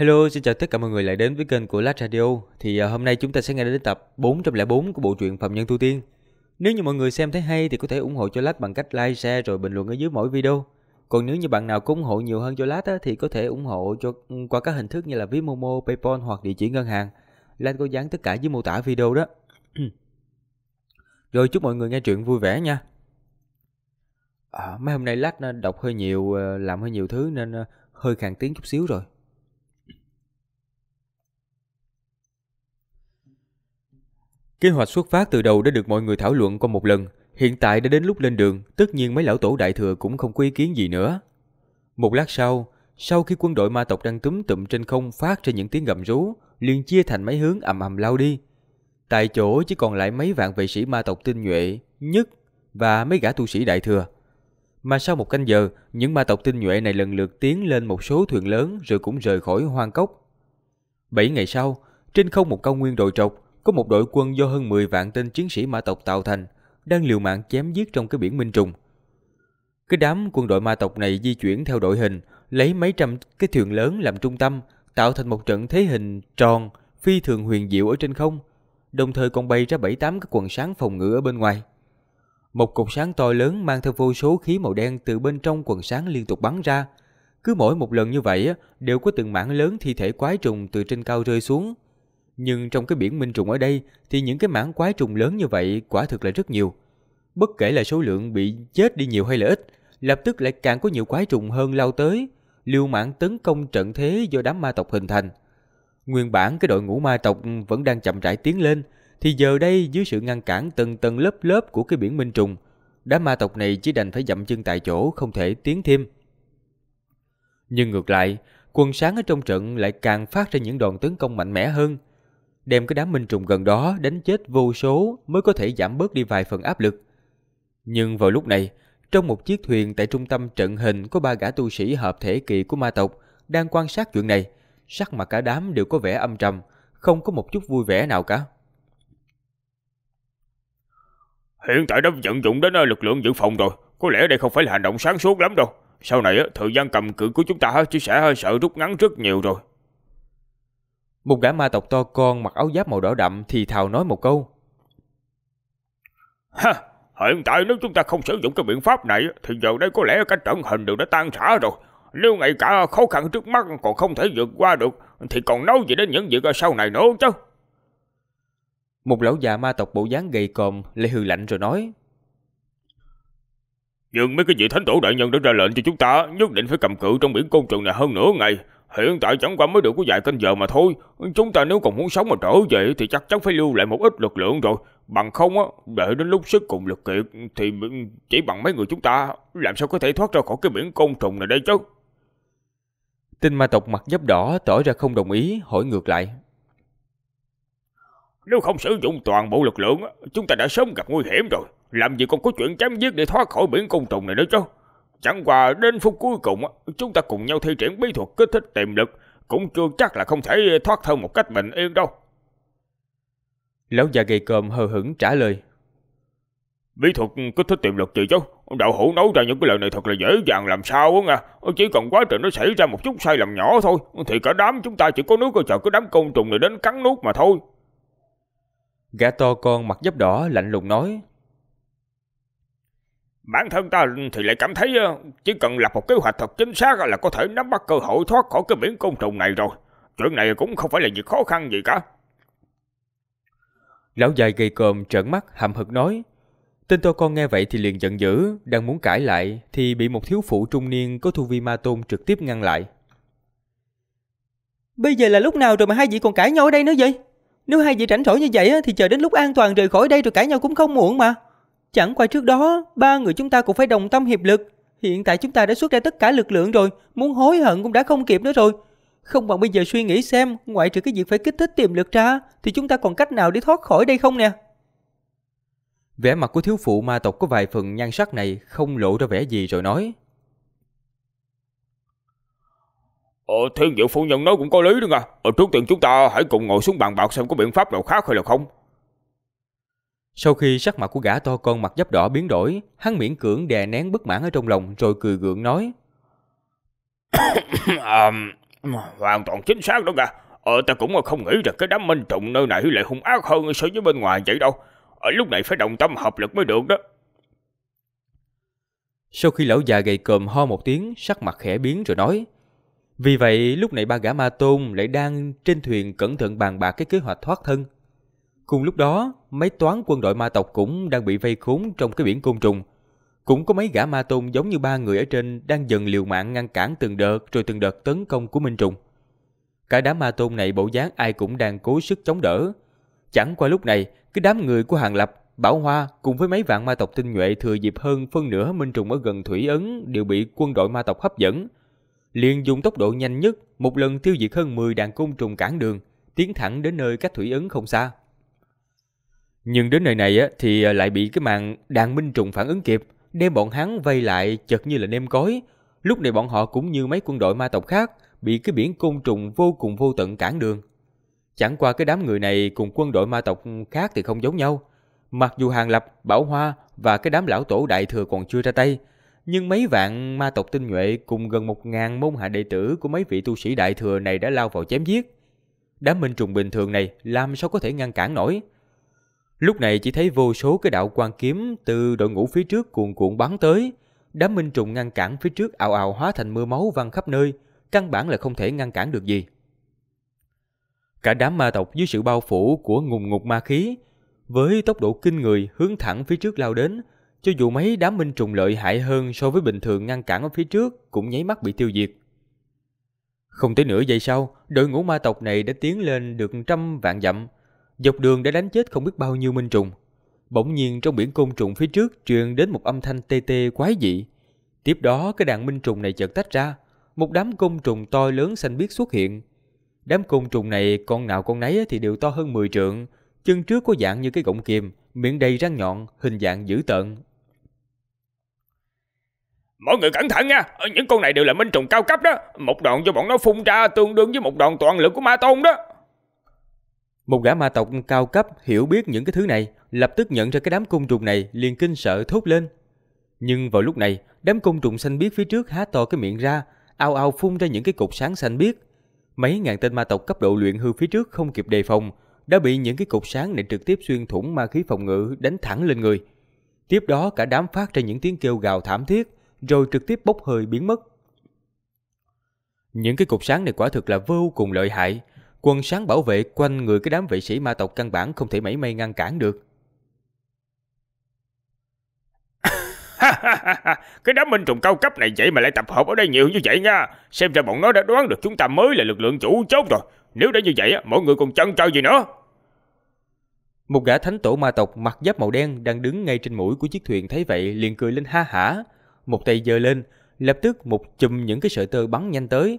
Hello, xin chào tất cả mọi người lại đến với kênh của Lát Radio. Thì à, hôm nay chúng ta sẽ nghe đến tập 404 của bộ truyện Phạm Nhân Thu Tiên. Nếu như mọi người xem thấy hay thì có thể ủng hộ cho Lát bằng cách like, share rồi bình luận ở dưới mỗi video. Còn nếu như bạn nào có ủng hộ nhiều hơn cho Lát á, thì có thể ủng hộ cho ừ, qua các hình thức như là ví Momo, Paypal hoặc địa chỉ ngân hàng. Lát có dán tất cả dưới mô tả video đó. rồi chúc mọi người nghe truyện vui vẻ nha. À, mấy hôm nay Lát à, đọc hơi nhiều, à, làm hơi nhiều thứ nên hơi khàn tiếng chút xíu rồi. Kế hoạch xuất phát từ đầu đã được mọi người thảo luận qua một lần, hiện tại đã đến lúc lên đường, tất nhiên mấy lão tổ đại thừa cũng không có ý kiến gì nữa. Một lát sau, sau khi quân đội ma tộc đang túm tụm trên không phát ra những tiếng gầm rú, liền chia thành mấy hướng ầm ầm lao đi. Tại chỗ chỉ còn lại mấy vạn vệ sĩ ma tộc tinh nhuệ, nhất và mấy gã tu sĩ đại thừa. Mà sau một canh giờ, những ma tộc tinh nhuệ này lần lượt tiến lên một số thuyền lớn rồi cũng rời khỏi hoang cốc. Bảy ngày sau, trên không một cao nguyên đồi trọc, có một đội quân do hơn 10 vạn tên chiến sĩ ma tộc tạo thành, đang liều mạng chém giết trong cái biển Minh Trùng. Cái đám quân đội ma tộc này di chuyển theo đội hình, lấy mấy trăm cái thuyền lớn làm trung tâm, tạo thành một trận thế hình tròn, phi thường huyền diệu ở trên không, đồng thời còn bay ra bảy tám cái quần sáng phòng ngự ở bên ngoài. Một cục sáng to lớn mang theo vô số khí màu đen từ bên trong quần sáng liên tục bắn ra. Cứ mỗi một lần như vậy đều có từng mảng lớn thi thể quái trùng từ trên cao rơi xuống, nhưng trong cái biển minh trùng ở đây thì những cái mảng quái trùng lớn như vậy quả thực là rất nhiều. Bất kể là số lượng bị chết đi nhiều hay là ít, lập tức lại càng có nhiều quái trùng hơn lao tới, liều mạng tấn công trận thế do đám ma tộc hình thành. Nguyên bản cái đội ngũ ma tộc vẫn đang chậm rãi tiến lên, thì giờ đây dưới sự ngăn cản từng tầng lớp lớp của cái biển minh trùng, đám ma tộc này chỉ đành phải dậm chân tại chỗ không thể tiến thêm. Nhưng ngược lại, quân sáng ở trong trận lại càng phát ra những đòn tấn công mạnh mẽ hơn – đem cái đám minh trùng gần đó đánh chết vô số mới có thể giảm bớt đi vài phần áp lực. Nhưng vào lúc này, trong một chiếc thuyền tại trung tâm trận hình có ba gã tu sĩ hợp thể kỳ của ma tộc đang quan sát chuyện này, sắc mặt cả đám đều có vẻ âm trầm, không có một chút vui vẻ nào cả. Hiện tại đã vận dụng đến lực lượng dự phòng rồi, có lẽ đây không phải là hành động sáng suốt lắm đâu. Sau này thời gian cầm cự của chúng ta chỉ sẽ sợ rút ngắn rất nhiều rồi. Một gã ma tộc to con mặc áo giáp màu đỏ đậm thì thào nói một câu. Ha, hiện tại nếu chúng ta không sử dụng cái biện pháp này thì giờ đây có lẽ cái trận hình đều đã tan rã rồi. Nếu ngay cả khó khăn trước mắt còn không thể vượt qua được thì còn nói gì đến những việc ở sau này nữa chứ. Một lão già ma tộc bộ dáng gầy còm lại hừ lạnh rồi nói. Nhưng mấy cái vị thánh tổ đại nhân đã ra lệnh cho chúng ta nhất định phải cầm cự trong biển côn trùng này hơn nửa ngày. Hiện tại chẳng qua mới được có vài canh giờ mà thôi. Chúng ta nếu còn muốn sống mà trở về thì chắc chắn phải lưu lại một ít lực lượng rồi. Bằng không á, để đến lúc sức cùng lực kiệt thì chỉ bằng mấy người chúng ta làm sao có thể thoát ra khỏi cái biển côn trùng này đây chứ. Tinh ma tộc mặt giáp đỏ tỏ ra không đồng ý, hỏi ngược lại. Nếu không sử dụng toàn bộ lực lượng, chúng ta đã sớm gặp nguy hiểm rồi. Làm gì còn có chuyện chém giết để thoát khỏi biển côn trùng này nữa chứ. Chẳng qua đến phút cuối cùng chúng ta cùng nhau thi triển bí thuật kích thích tiềm lực cũng chưa chắc là không thể thoát thân một cách bình yên đâu. Lão già gầy cơm hờ hững trả lời. Bí thuật kích thích tiềm lực gì chứ? Đạo hữu nấu ra những cái lời này thật là dễ dàng làm sao á nha. Chỉ cần quá trình nó xảy ra một chút sai lầm nhỏ thôi thì cả đám chúng ta chỉ có nước coi chờ cái đám côn trùng này đến cắn nuốt mà thôi. Gã to con mặt dấp đỏ lạnh lùng nói. Bản thân ta thì lại cảm thấy ờ, chỉ cần lập một kế hoạch thật chính xác là có thể nắm bắt cơ hội thoát khỏi cái biển côn trùng này rồi. Chuyện này cũng không phải là việc khó khăn gì cả. Lão dài gầy còm trợn mắt hậm hực nói. Tên tôi con nghe vậy thì liền giận dữ, đang muốn cãi lại thì bị một thiếu phụ trung niên có thu vi ma tôn trực tiếp ngăn lại. Bây giờ là lúc nào rồi mà hai vị còn cãi nhau ở đây nữa vậy? Nếu hai vị rảnh rỗi như vậy thì chờ đến lúc an toàn rời khỏi đây rồi cãi nhau cũng không muộn mà. Chẳng qua trước đó, ba người chúng ta cũng phải đồng tâm hiệp lực. Hiện tại chúng ta đã xuất ra tất cả lực lượng rồi, muốn hối hận cũng đã không kịp nữa rồi. Không bằng bây giờ suy nghĩ xem, ngoại trừ cái việc phải kích thích tiềm lực ra, thì chúng ta còn cách nào để thoát khỏi đây không nè? Vẻ mặt của thiếu phụ ma tộc có vài phần nhan sắc này không lộ ra vẻ gì rồi nói. Ờ, thiên diệu phu nhân nói cũng có lý đúng à Ờ, trước tiên chúng ta hãy cùng ngồi xuống bàn bạc xem có biện pháp nào khác hay là không. Sau khi sắc mặt của gã to con mặt giáp đỏ biến đổi, hắn miễn cưỡng đè nén bất mãn ở trong lòng rồi cười gượng nói. à, hoàn toàn chính xác đó cả. Ờ, ta cũng không nghĩ rằng cái đám minh trùng nơi này lại hung ác hơn so với bên ngoài vậy đâu. Ở ờ, lúc này phải đồng tâm hợp lực mới được đó. Sau khi lão già gầy còm ho một tiếng, sắc mặt khẽ biến rồi nói. Vì vậy, lúc này ba gã ma tôn lại đang trên thuyền cẩn thận bàn bạc cái kế hoạch thoát thân. Cùng lúc đó, mấy toán quân đội ma tộc cũng đang bị vây khốn trong cái biển côn trùng. Cũng có mấy gã ma tôn giống như ba người ở trên đang dần liều mạng ngăn cản từng đợt rồi từng đợt tấn công của Minh Trùng. Cả đám ma tôn này bộ dáng ai cũng đang cố sức chống đỡ. Chẳng qua lúc này, cái đám người của Hàng Lập, Bảo Hoa cùng với mấy vạn ma tộc tinh nhuệ thừa dịp hơn phân nửa Minh Trùng ở gần Thủy Ấn đều bị quân đội ma tộc hấp dẫn. liền dùng tốc độ nhanh nhất, một lần tiêu diệt hơn 10 đàn côn trùng cản đường, tiến thẳng đến nơi cách Thủy Ấn không xa. Nhưng đến nơi này á, thì ờ, lại bị cái mạng đàn minh trùng phản ứng kịp, đem bọn hắn vây lại chật như là nêm cối. Lúc này bọn họ cũng như mấy quân đội ma tộc khác, bị cái biển côn trùng vô cùng vô tận cản đường. Chẳng qua cái đám người này cùng quân đội ma tộc khác thì không giống nhau. Mặc dù Hàng Lập, Bảo Hoa và cái đám lão tổ đại thừa còn chưa ra tay, nhưng mấy vạn ma tộc tinh nhuệ cùng gần một ngàn môn hạ đệ tử của mấy vị tu sĩ đại thừa này đã lao vào chém giết. Đám minh trùng bình thường này làm sao có thể ngăn cản nổi? Lúc này chỉ thấy vô số cái đạo quan kiếm từ đội ngũ phía trước cuồn cuộn bắn tới. Đám minh trùng ngăn cản phía trước ào ào hóa thành mưa máu văng khắp nơi, căn bản là không thể ngăn cản được gì. Cả đám ma tộc dưới sự bao phủ của ngùng ngục ma khí, với tốc độ kinh người hướng thẳng phía trước lao đến, cho dù mấy đám minh trùng lợi hại hơn so với bình thường ngăn cản ở phía trước cũng nháy mắt bị tiêu diệt. Không tới nửa giây sau, đội ngũ ma tộc này đã tiến lên được trăm vạn dặm, Dọc đường đã đánh chết không biết bao nhiêu minh trùng. Bỗng nhiên trong biển côn trùng phía trước truyền đến một âm thanh tê tê quái dị. Tiếp đó cái đàn minh trùng này chợt tách ra, một đám côn trùng to lớn xanh biếc xuất hiện. Đám côn trùng này con nào con nấy thì đều to hơn 10 trượng, chân trước có dạng như cái gọng kìm, miệng đầy răng nhọn, hình dạng dữ tợn. Mọi người cẩn thận nha, ờ, những con này đều là minh trùng cao cấp đó, một đòn do bọn nó phun ra tương đương với một đòn toàn lực của ma tôn đó. Một gã ma tộc cao cấp hiểu biết những cái thứ này, lập tức nhận ra cái đám côn trùng này liền kinh sợ thốt lên. Nhưng vào lúc này, đám côn trùng xanh biếc phía trước há to cái miệng ra, ao ao phun ra những cái cục sáng xanh biếc. Mấy ngàn tên ma tộc cấp độ luyện hư phía trước không kịp đề phòng, đã bị những cái cục sáng này trực tiếp xuyên thủng ma khí phòng ngự đánh thẳng lên người. Tiếp đó cả đám phát ra những tiếng kêu gào thảm thiết, rồi trực tiếp bốc hơi biến mất. Những cái cục sáng này quả thực là vô cùng lợi hại, quần sáng bảo vệ quanh người cái đám vệ sĩ ma tộc căn bản không thể mảy may ngăn cản được. cái đám minh trùng cao cấp này vậy mà lại tập hợp ở đây nhiều như vậy nha. Xem ra bọn nó đã đoán được chúng ta mới là lực lượng chủ chốt rồi. Nếu đã như vậy, mọi người còn chần chờ gì nữa. Một gã thánh tổ ma tộc mặc giáp màu đen đang đứng ngay trên mũi của chiếc thuyền thấy vậy liền cười lên ha hả. Một tay giơ lên, lập tức một chùm những cái sợi tơ bắn nhanh tới,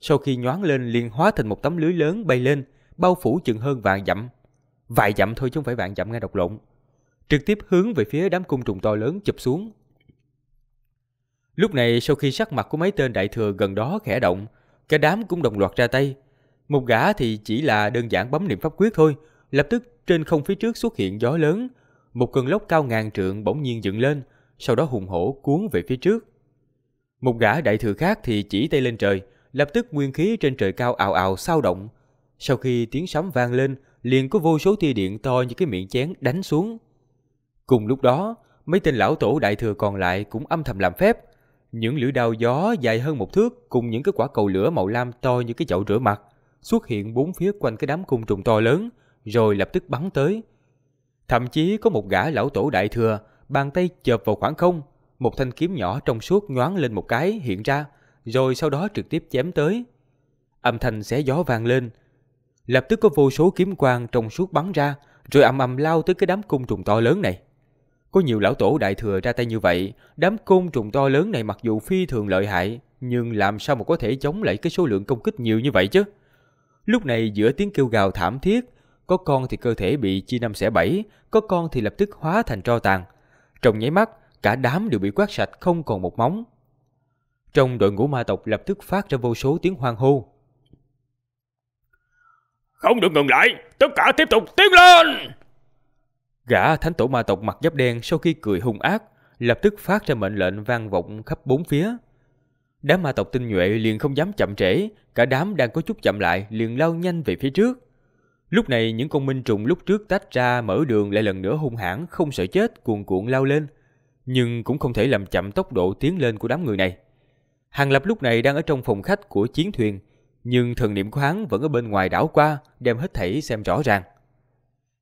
sau khi nhoáng lên liền hóa thành một tấm lưới lớn bay lên, bao phủ chừng hơn vạn dặm. Vài dặm thôi chứ không phải vạn dặm nghe độc lộn. Trực tiếp hướng về phía đám côn trùng to lớn chụp xuống. Lúc này sau khi sắc mặt của mấy tên đại thừa gần đó khẽ động, cả đám cũng đồng loạt ra tay. Một gã thì chỉ là đơn giản bấm niệm pháp quyết thôi, lập tức trên không phía trước xuất hiện gió lớn, một cơn lốc cao ngàn trượng bỗng nhiên dựng lên, sau đó hùng hổ cuốn về phía trước. Một gã đại thừa khác thì chỉ tay lên trời, lập tức nguyên khí trên trời cao ào ào sao động. Sau khi tiếng sấm vang lên, liền có vô số tia điện to như cái miệng chén đánh xuống. Cùng lúc đó, mấy tên lão tổ đại thừa còn lại cũng âm thầm làm phép. Những lưỡi đao gió dài hơn một thước cùng những cái quả cầu lửa màu lam to như cái chậu rửa mặt xuất hiện bốn phía quanh cái đám côn trùng to lớn, rồi lập tức bắn tới. Thậm chí có một gã lão tổ đại thừa, bàn tay chộp vào khoảng không, một thanh kiếm nhỏ trong suốt nhoáng lên một cái hiện ra, rồi sau đó trực tiếp chém tới. Âm thanh xé gió vang lên. Lập tức có vô số kiếm quang trong suốt bắn ra, rồi ầm ầm lao tới cái đám côn trùng to lớn này. Có nhiều lão tổ đại thừa ra tay như vậy, đám côn trùng to lớn này mặc dù phi thường lợi hại, nhưng làm sao mà có thể chống lại cái số lượng công kích nhiều như vậy chứ? Lúc này giữa tiếng kêu gào thảm thiết, có con thì cơ thể bị chia năm xẻ bảy, có con thì lập tức hóa thành tro tàn. Trong nháy mắt, cả đám đều bị quét sạch không còn một móng. Trong đội ngũ ma tộc lập tức phát ra vô số tiếng hoang hô. Không được ngừng lại, tất cả tiếp tục tiến lên! Gã thánh tổ ma tộc mặc giáp đen sau khi cười hung ác, lập tức phát ra mệnh lệnh vang vọng khắp bốn phía. Đám ma tộc tinh nhuệ liền không dám chậm trễ, cả đám đang có chút chậm lại liền lao nhanh về phía trước. Lúc này những con minh trùng lúc trước tách ra mở đường lại lần nữa hung hãn không sợ chết cuồn cuộn lao lên, nhưng cũng không thể làm chậm tốc độ tiến lên của đám người này. Hàng Lập lúc này đang ở trong phòng khách của chiến thuyền, nhưng thần niệm của hắn vẫn ở bên ngoài đảo qua, đem hết thảy xem rõ ràng.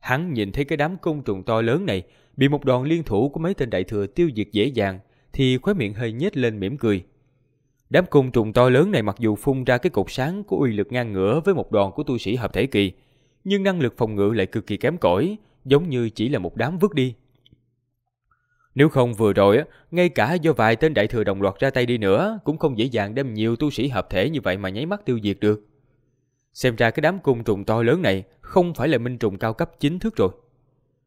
Hắn nhìn thấy cái đám côn trùng to lớn này bị một đoàn liên thủ của mấy tên đại thừa tiêu diệt dễ dàng, thì khóe miệng hơi nhếch lên mỉm cười. Đám côn trùng to lớn này mặc dù phun ra cái cột sáng của uy lực ngang ngửa với một đoàn của tu sĩ hợp thể kỳ, nhưng năng lực phòng ngự lại cực kỳ kém cỏi, giống như chỉ là một đám vứt đi nếu không vừa rồi, ngay cả do vài tên đại thừa đồng loạt ra tay đi nữa, cũng không dễ dàng đem nhiều tu sĩ hợp thể như vậy mà nháy mắt tiêu diệt được. Xem ra cái đám cung trùng to lớn này không phải là minh trùng cao cấp chính thức rồi.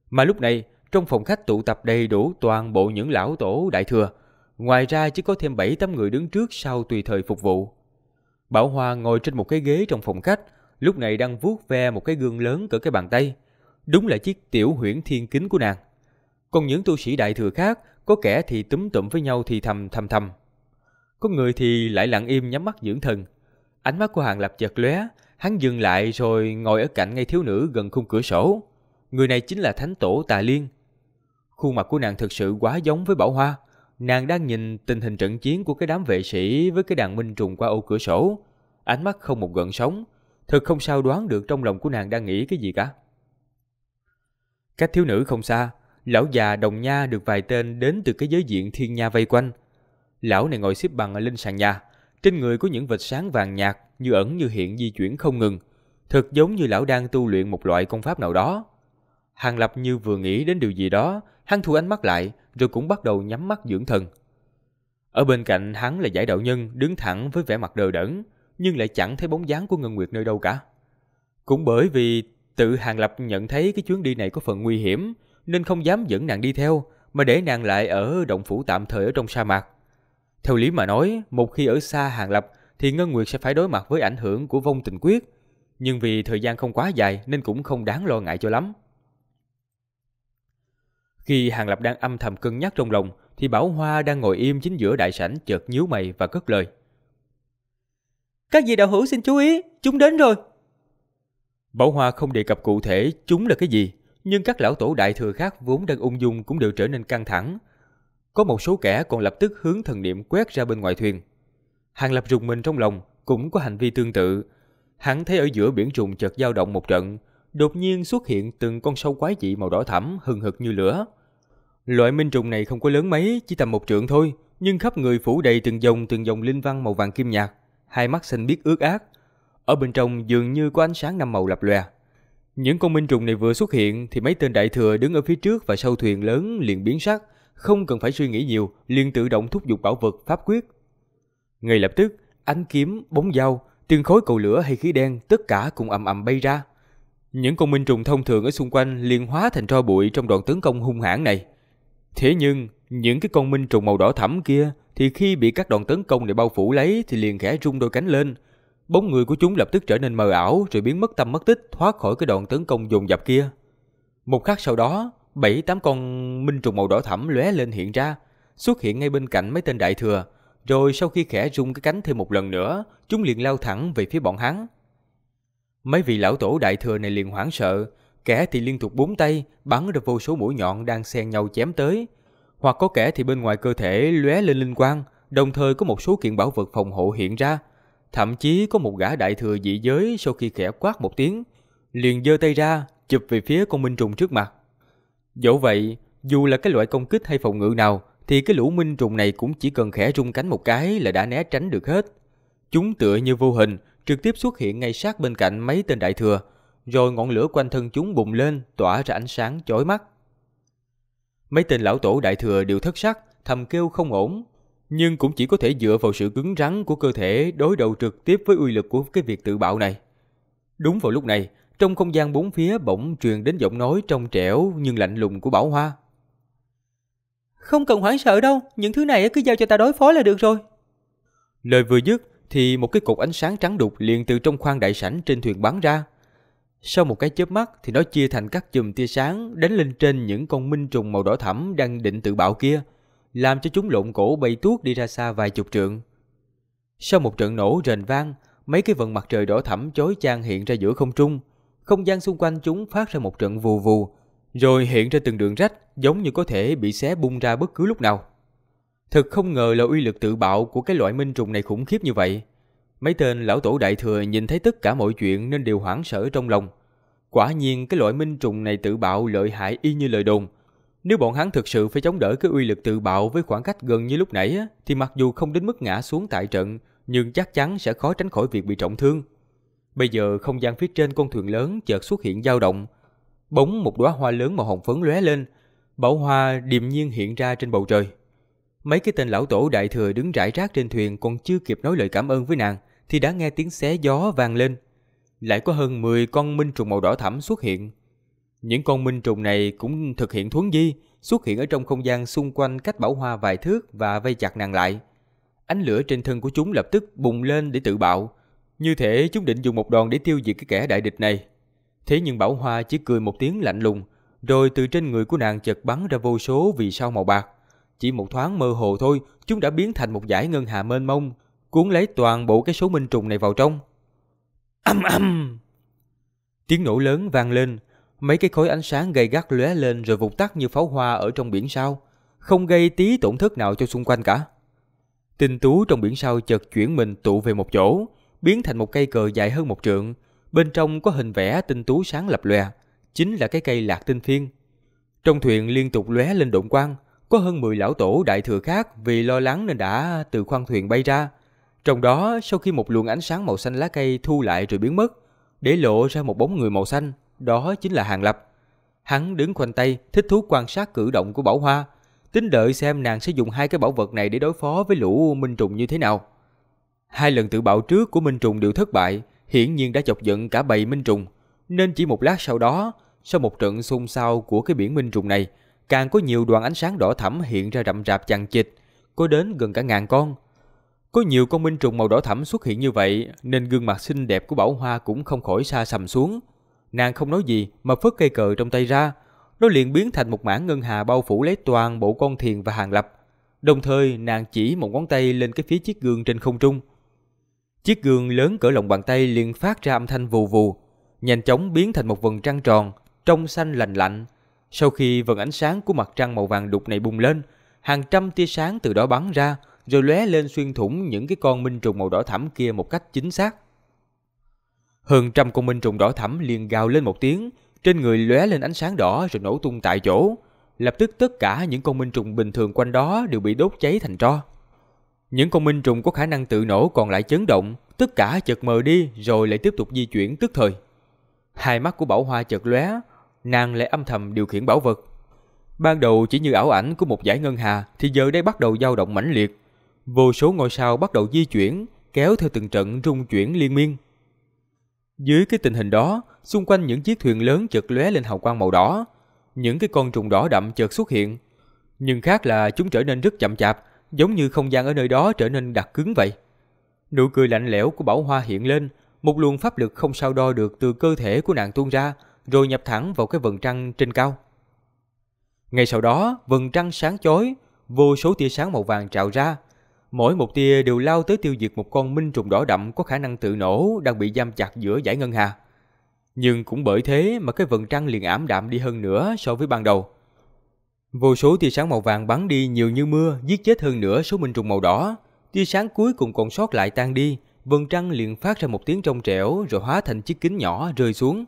Mà lúc này, trong phòng khách tụ tập đầy đủ toàn bộ những lão tổ đại thừa. Ngoài ra chỉ có thêm 7 tấm người đứng trước sau tùy thời phục vụ. Bảo Hoa ngồi trên một cái ghế trong phòng khách, lúc này đang vuốt ve một cái gương lớn cỡ cái bàn tay. Đúng là chiếc tiểu huyễn thiên kính của nàng. Còn những tu sĩ đại thừa khác, có kẻ thì túm tụm với nhau thì thầm thầm thầm. Có người thì lại lặng im nhắm mắt dưỡng thần. Ánh mắt của Hàng Lập chợt lóe, hắn dừng lại rồi ngồi ở cạnh ngay thiếu nữ gần khung cửa sổ. Người này chính là Thánh Tổ Tà Liên. Khuôn mặt của nàng thực sự quá giống với Bảo Hoa. Nàng đang nhìn tình hình trận chiến của cái đám vệ sĩ với cái đàn minh trùng qua ô cửa sổ. Ánh mắt không một gợn sóng. Thực không sao đoán được trong lòng của nàng đang nghĩ cái gì cả. Cách thiếu nữ không xa, lão già đồng nha được vài tên đến từ cái giới diện thiên nha vây quanh. Lão này ngồi xếp bằng ở linh sàn nhà, trên người có những vệt sáng vàng nhạt như ẩn như hiện di chuyển không ngừng, thật giống như lão đang tu luyện một loại công pháp nào đó. Hàng Lập như vừa nghĩ đến điều gì đó, hắn thu ánh mắt lại rồi cũng bắt đầu nhắm mắt dưỡng thần. Ở bên cạnh hắn là giải đạo nhân đứng thẳng với vẻ mặt đờ đẫn, nhưng lại chẳng thấy bóng dáng của Ngân Nguyệt nơi đâu cả. Cũng bởi vì tự Hàng Lập nhận thấy cái chuyến đi này có phần nguy hiểm, nên không dám dẫn nàng đi theo, mà để nàng lại ở động phủ tạm thời ở trong sa mạc. Theo lý mà nói, một khi ở xa hàng lập thì Ngân Nguyệt sẽ phải đối mặt với ảnh hưởng của vong tình quyết, nhưng vì thời gian không quá dài nên cũng không đáng lo ngại cho lắm. Khi Hàng Lập đang âm thầm cân nhắc trong lòng, thì Bảo Hoa đang ngồi im chính giữa đại sảnh chợt nhíu mày và cất lời. Các vị đạo hữu xin chú ý, chúng đến rồi. Bảo Hoa không đề cập cụ thể chúng là cái gì, nhưng các lão tổ đại thừa khác vốn đang ung dung cũng đều trở nên căng thẳng. Có một số kẻ còn lập tức hướng thần niệm quét ra bên ngoài thuyền. Hàng lập rùng mình trong lòng, cũng có hành vi tương tự. Hắn thấy ở giữa biển trùng chợt dao động một trận, đột nhiên xuất hiện từng con sâu quái dị màu đỏ thẫm hừng hực như lửa. Loại minh trùng này không có lớn mấy, chỉ tầm một trượng thôi, nhưng khắp người phủ đầy từng dòng từng dòng linh văn màu vàng kim nhạt, hai mắt xanh biếc ướt át. Ở bên trong dường như có ánh sáng năm màu lập lòe, những con minh trùng này vừa xuất hiện thì mấy tên đại thừa đứng ở phía trước và sau thuyền lớn liền biến sắc, không cần phải suy nghĩ nhiều, liền tự động thúc giục bảo vật pháp quyết. Ngay lập tức, ánh kiếm, bóng dao, tiên khối cầu lửa hay khí đen tất cả cùng ầm ầm bay ra. Những con minh trùng thông thường ở xung quanh liền hóa thành tro bụi trong đoạn tấn công hung hãn này. Thế nhưng, những cái con minh trùng màu đỏ thẫm kia thì khi bị các đòn tấn công để bao phủ lấy thì liền khẽ rung đôi cánh lên, Bóng người của chúng lập tức trở nên mờ ảo rồi biến mất tâm mất tích thoát khỏi cái đòn tấn công dồn dập kia. Một khắc sau đó, bảy tám con minh trùng màu đỏ thẫm lóe lên hiện ra, xuất hiện ngay bên cạnh mấy tên đại thừa, rồi sau khi khẽ rung cái cánh thêm một lần nữa, chúng liền lao thẳng về phía bọn hắn. Mấy vị lão tổ đại thừa này liền hoảng sợ, kẻ thì liên tục búng tay bắn ra vô số mũi nhọn đang xen nhau chém tới, hoặc có kẻ thì bên ngoài cơ thể lóe lên linh quang, đồng thời có một số kiện bảo vật phòng hộ hiện ra, Thậm chí có một gã đại thừa dị giới sau khi khẽ quát một tiếng, liền giơ tay ra, chụp về phía con minh trùng trước mặt. Dẫu vậy, dù là cái loại công kích hay phòng ngự nào, thì cái lũ minh trùng này cũng chỉ cần khẽ rung cánh một cái là đã né tránh được hết. Chúng tựa như vô hình, trực tiếp xuất hiện ngay sát bên cạnh mấy tên đại thừa, rồi ngọn lửa quanh thân chúng bùng lên, tỏa ra ánh sáng chói mắt. Mấy tên lão tổ đại thừa đều thất sắc, thầm kêu không ổn, nhưng cũng chỉ có thể dựa vào sự cứng rắn của cơ thể đối đầu trực tiếp với uy lực của cái việc tự bạo này. Đúng vào lúc này, trong không gian bốn phía bỗng truyền đến giọng nói trong trẻo nhưng lạnh lùng của Bảo Hoa. Không cần hoảng sợ đâu, những thứ này cứ giao cho ta đối phó là được rồi. Lời vừa dứt thì một cái cục ánh sáng trắng đục liền từ trong khoang đại sảnh trên thuyền bắn ra. Sau một cái chớp mắt thì nó chia thành các chùm tia sáng đánh lên trên những con minh trùng màu đỏ thẫm đang định tự bạo kia làm cho chúng lộn cổ bay tuốt đi ra xa vài chục trượng. Sau một trận nổ rền vang, mấy cái vần mặt trời đỏ thẫm chói chang hiện ra giữa không trung, không gian xung quanh chúng phát ra một trận vù vù, rồi hiện ra từng đường rách giống như có thể bị xé bung ra bất cứ lúc nào. Thật không ngờ là uy lực tự bạo của cái loại minh trùng này khủng khiếp như vậy. Mấy tên lão tổ đại thừa nhìn thấy tất cả mọi chuyện nên đều hoảng sợ trong lòng. Quả nhiên cái loại minh trùng này tự bạo lợi hại y như lời đồn – nếu bọn hắn thực sự phải chống đỡ cái uy lực tự bạo với khoảng cách gần như lúc nãy thì mặc dù không đến mức ngã xuống tại trận, nhưng chắc chắn sẽ khó tránh khỏi việc bị trọng thương. Bây giờ không gian phía trên con thuyền lớn chợt xuất hiện dao động, bóng một đóa hoa lớn màu hồng phấn lóe lên, bão hoa điềm nhiên hiện ra trên bầu trời. Mấy cái tên lão tổ đại thừa đứng rải rác trên thuyền còn chưa kịp nói lời cảm ơn với nàng thì đã nghe tiếng xé gió vang lên. Lại có hơn 10 con minh trùng màu đỏ thẫm xuất hiện, những con minh trùng này cũng thực hiện thuấn di, xuất hiện ở trong không gian xung quanh cách bảo hoa vài thước và vây chặt nàng lại. Ánh lửa trên thân của chúng lập tức bùng lên để tự bạo. Như thể chúng định dùng một đòn để tiêu diệt cái kẻ đại địch này. Thế nhưng bảo hoa chỉ cười một tiếng lạnh lùng, rồi từ trên người của nàng chợt bắn ra vô số vì sao màu bạc. Chỉ một thoáng mơ hồ thôi, chúng đã biến thành một dải ngân hà mênh mông, cuốn lấy toàn bộ cái số minh trùng này vào trong. Âm âm! Tiếng nổ lớn vang lên, Mấy cái khối ánh sáng gây gắt lóe lên rồi vụt tắt như pháo hoa ở trong biển sao, không gây tí tổn thất nào cho xung quanh cả. Tinh tú trong biển sao chợt chuyển mình tụ về một chỗ, biến thành một cây cờ dài hơn một trượng, bên trong có hình vẽ tinh tú sáng lập lòe, chính là cái cây lạc tinh thiên. Trong thuyền liên tục lóe lên độn quang, có hơn 10 lão tổ đại thừa khác vì lo lắng nên đã từ khoang thuyền bay ra. Trong đó, sau khi một luồng ánh sáng màu xanh lá cây thu lại rồi biến mất, để lộ ra một bóng người màu xanh đó chính là Hàng Lập. Hắn đứng khoanh tay, thích thú quan sát cử động của Bảo Hoa, tính đợi xem nàng sẽ dùng hai cái bảo vật này để đối phó với lũ minh trùng như thế nào. Hai lần tự bạo trước của minh trùng đều thất bại, hiển nhiên đã chọc giận cả bầy minh trùng, nên chỉ một lát sau đó, sau một trận xung xao của cái biển minh trùng này, càng có nhiều đoàn ánh sáng đỏ thẫm hiện ra rậm rạp chằng chịt, có đến gần cả ngàn con. Có nhiều con minh trùng màu đỏ thẫm xuất hiện như vậy, nên gương mặt xinh đẹp của Bảo Hoa cũng không khỏi xa sầm xuống. Nàng không nói gì mà phất cây cờ trong tay ra. Nó liền biến thành một mảng ngân hà bao phủ lấy toàn bộ con thiền và hàng lập. Đồng thời nàng chỉ một ngón tay lên cái phía chiếc gương trên không trung. Chiếc gương lớn cỡ lòng bàn tay liền phát ra âm thanh vù vù, nhanh chóng biến thành một vầng trăng tròn, trong xanh lành lạnh. Sau khi vầng ánh sáng của mặt trăng màu vàng đục này bùng lên, hàng trăm tia sáng từ đó bắn ra, rồi lóe lên xuyên thủng những cái con minh trùng màu đỏ thẫm kia một cách chính xác. Hơn trăm con minh trùng đỏ thẫm liền gào lên một tiếng, trên người lóe lên ánh sáng đỏ rồi nổ tung tại chỗ. Lập tức tất cả những con minh trùng bình thường quanh đó đều bị đốt cháy thành tro. Những con minh trùng có khả năng tự nổ còn lại chấn động, tất cả chợt mờ đi rồi lại tiếp tục di chuyển tức thời. Hai mắt của Bảo Hoa chợt lóe, nàng lại âm thầm điều khiển bảo vật. Ban đầu chỉ như ảo ảnh của một dải ngân hà thì giờ đây bắt đầu dao động mãnh liệt. Vô số ngôi sao bắt đầu di chuyển, kéo theo từng trận rung chuyển liên miên. Dưới cái tình hình đó, xung quanh những chiếc thuyền lớn chợt lóe lên hào quang màu đỏ, những cái con trùng đỏ đậm chợt xuất hiện. Nhưng khác là chúng trở nên rất chậm chạp, giống như không gian ở nơi đó trở nên đặc cứng vậy. Nụ cười lạnh lẽo của Bảo Hoa hiện lên, một luồng pháp lực không sao đo được từ cơ thể của nàng tuôn ra, rồi nhập thẳng vào cái vầng trăng trên cao. Ngay sau đó, vầng trăng sáng chói, vô số tia sáng màu vàng trào ra, Mỗi một tia đều lao tới tiêu diệt một con minh trùng đỏ đậm có khả năng tự nổ đang bị giam chặt giữa giải ngân hà. Nhưng cũng bởi thế mà cái vầng trăng liền ảm đạm đi hơn nữa so với ban đầu. Vô số tia sáng màu vàng bắn đi nhiều như mưa, giết chết hơn nữa số minh trùng màu đỏ. Tia sáng cuối cùng còn sót lại tan đi, vầng trăng liền phát ra một tiếng trong trẻo rồi hóa thành chiếc kính nhỏ rơi xuống.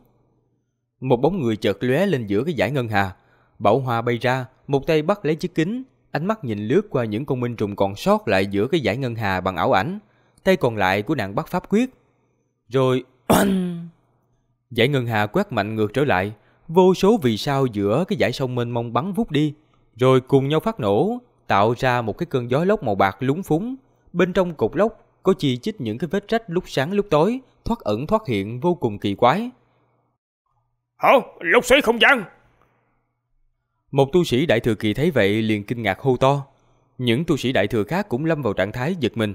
Một bóng người chợt lóe lên giữa cái dải ngân hà, bão hòa bay ra, một tay bắt lấy chiếc kính, ánh mắt nhìn lướt qua những con minh trùng còn sót lại giữa cái giải ngân hà bằng ảo ảnh, tay còn lại của nàng bắt pháp quyết. Rồi oanh! giải ngân hà quét mạnh ngược trở lại, vô số vì sao giữa cái giải sông mênh mông bắn vút đi, rồi cùng nhau phát nổ, tạo ra một cái cơn gió lốc màu bạc lúng phúng. Bên trong cục lốc có chi chích những cái vết rách lúc sáng lúc tối, thoát ẩn thoát hiện vô cùng kỳ quái. Hả? Lốc xoáy không gian! Một tu sĩ đại thừa kỳ thấy vậy liền kinh ngạc hô to. Những tu sĩ đại thừa khác cũng lâm vào trạng thái giật mình.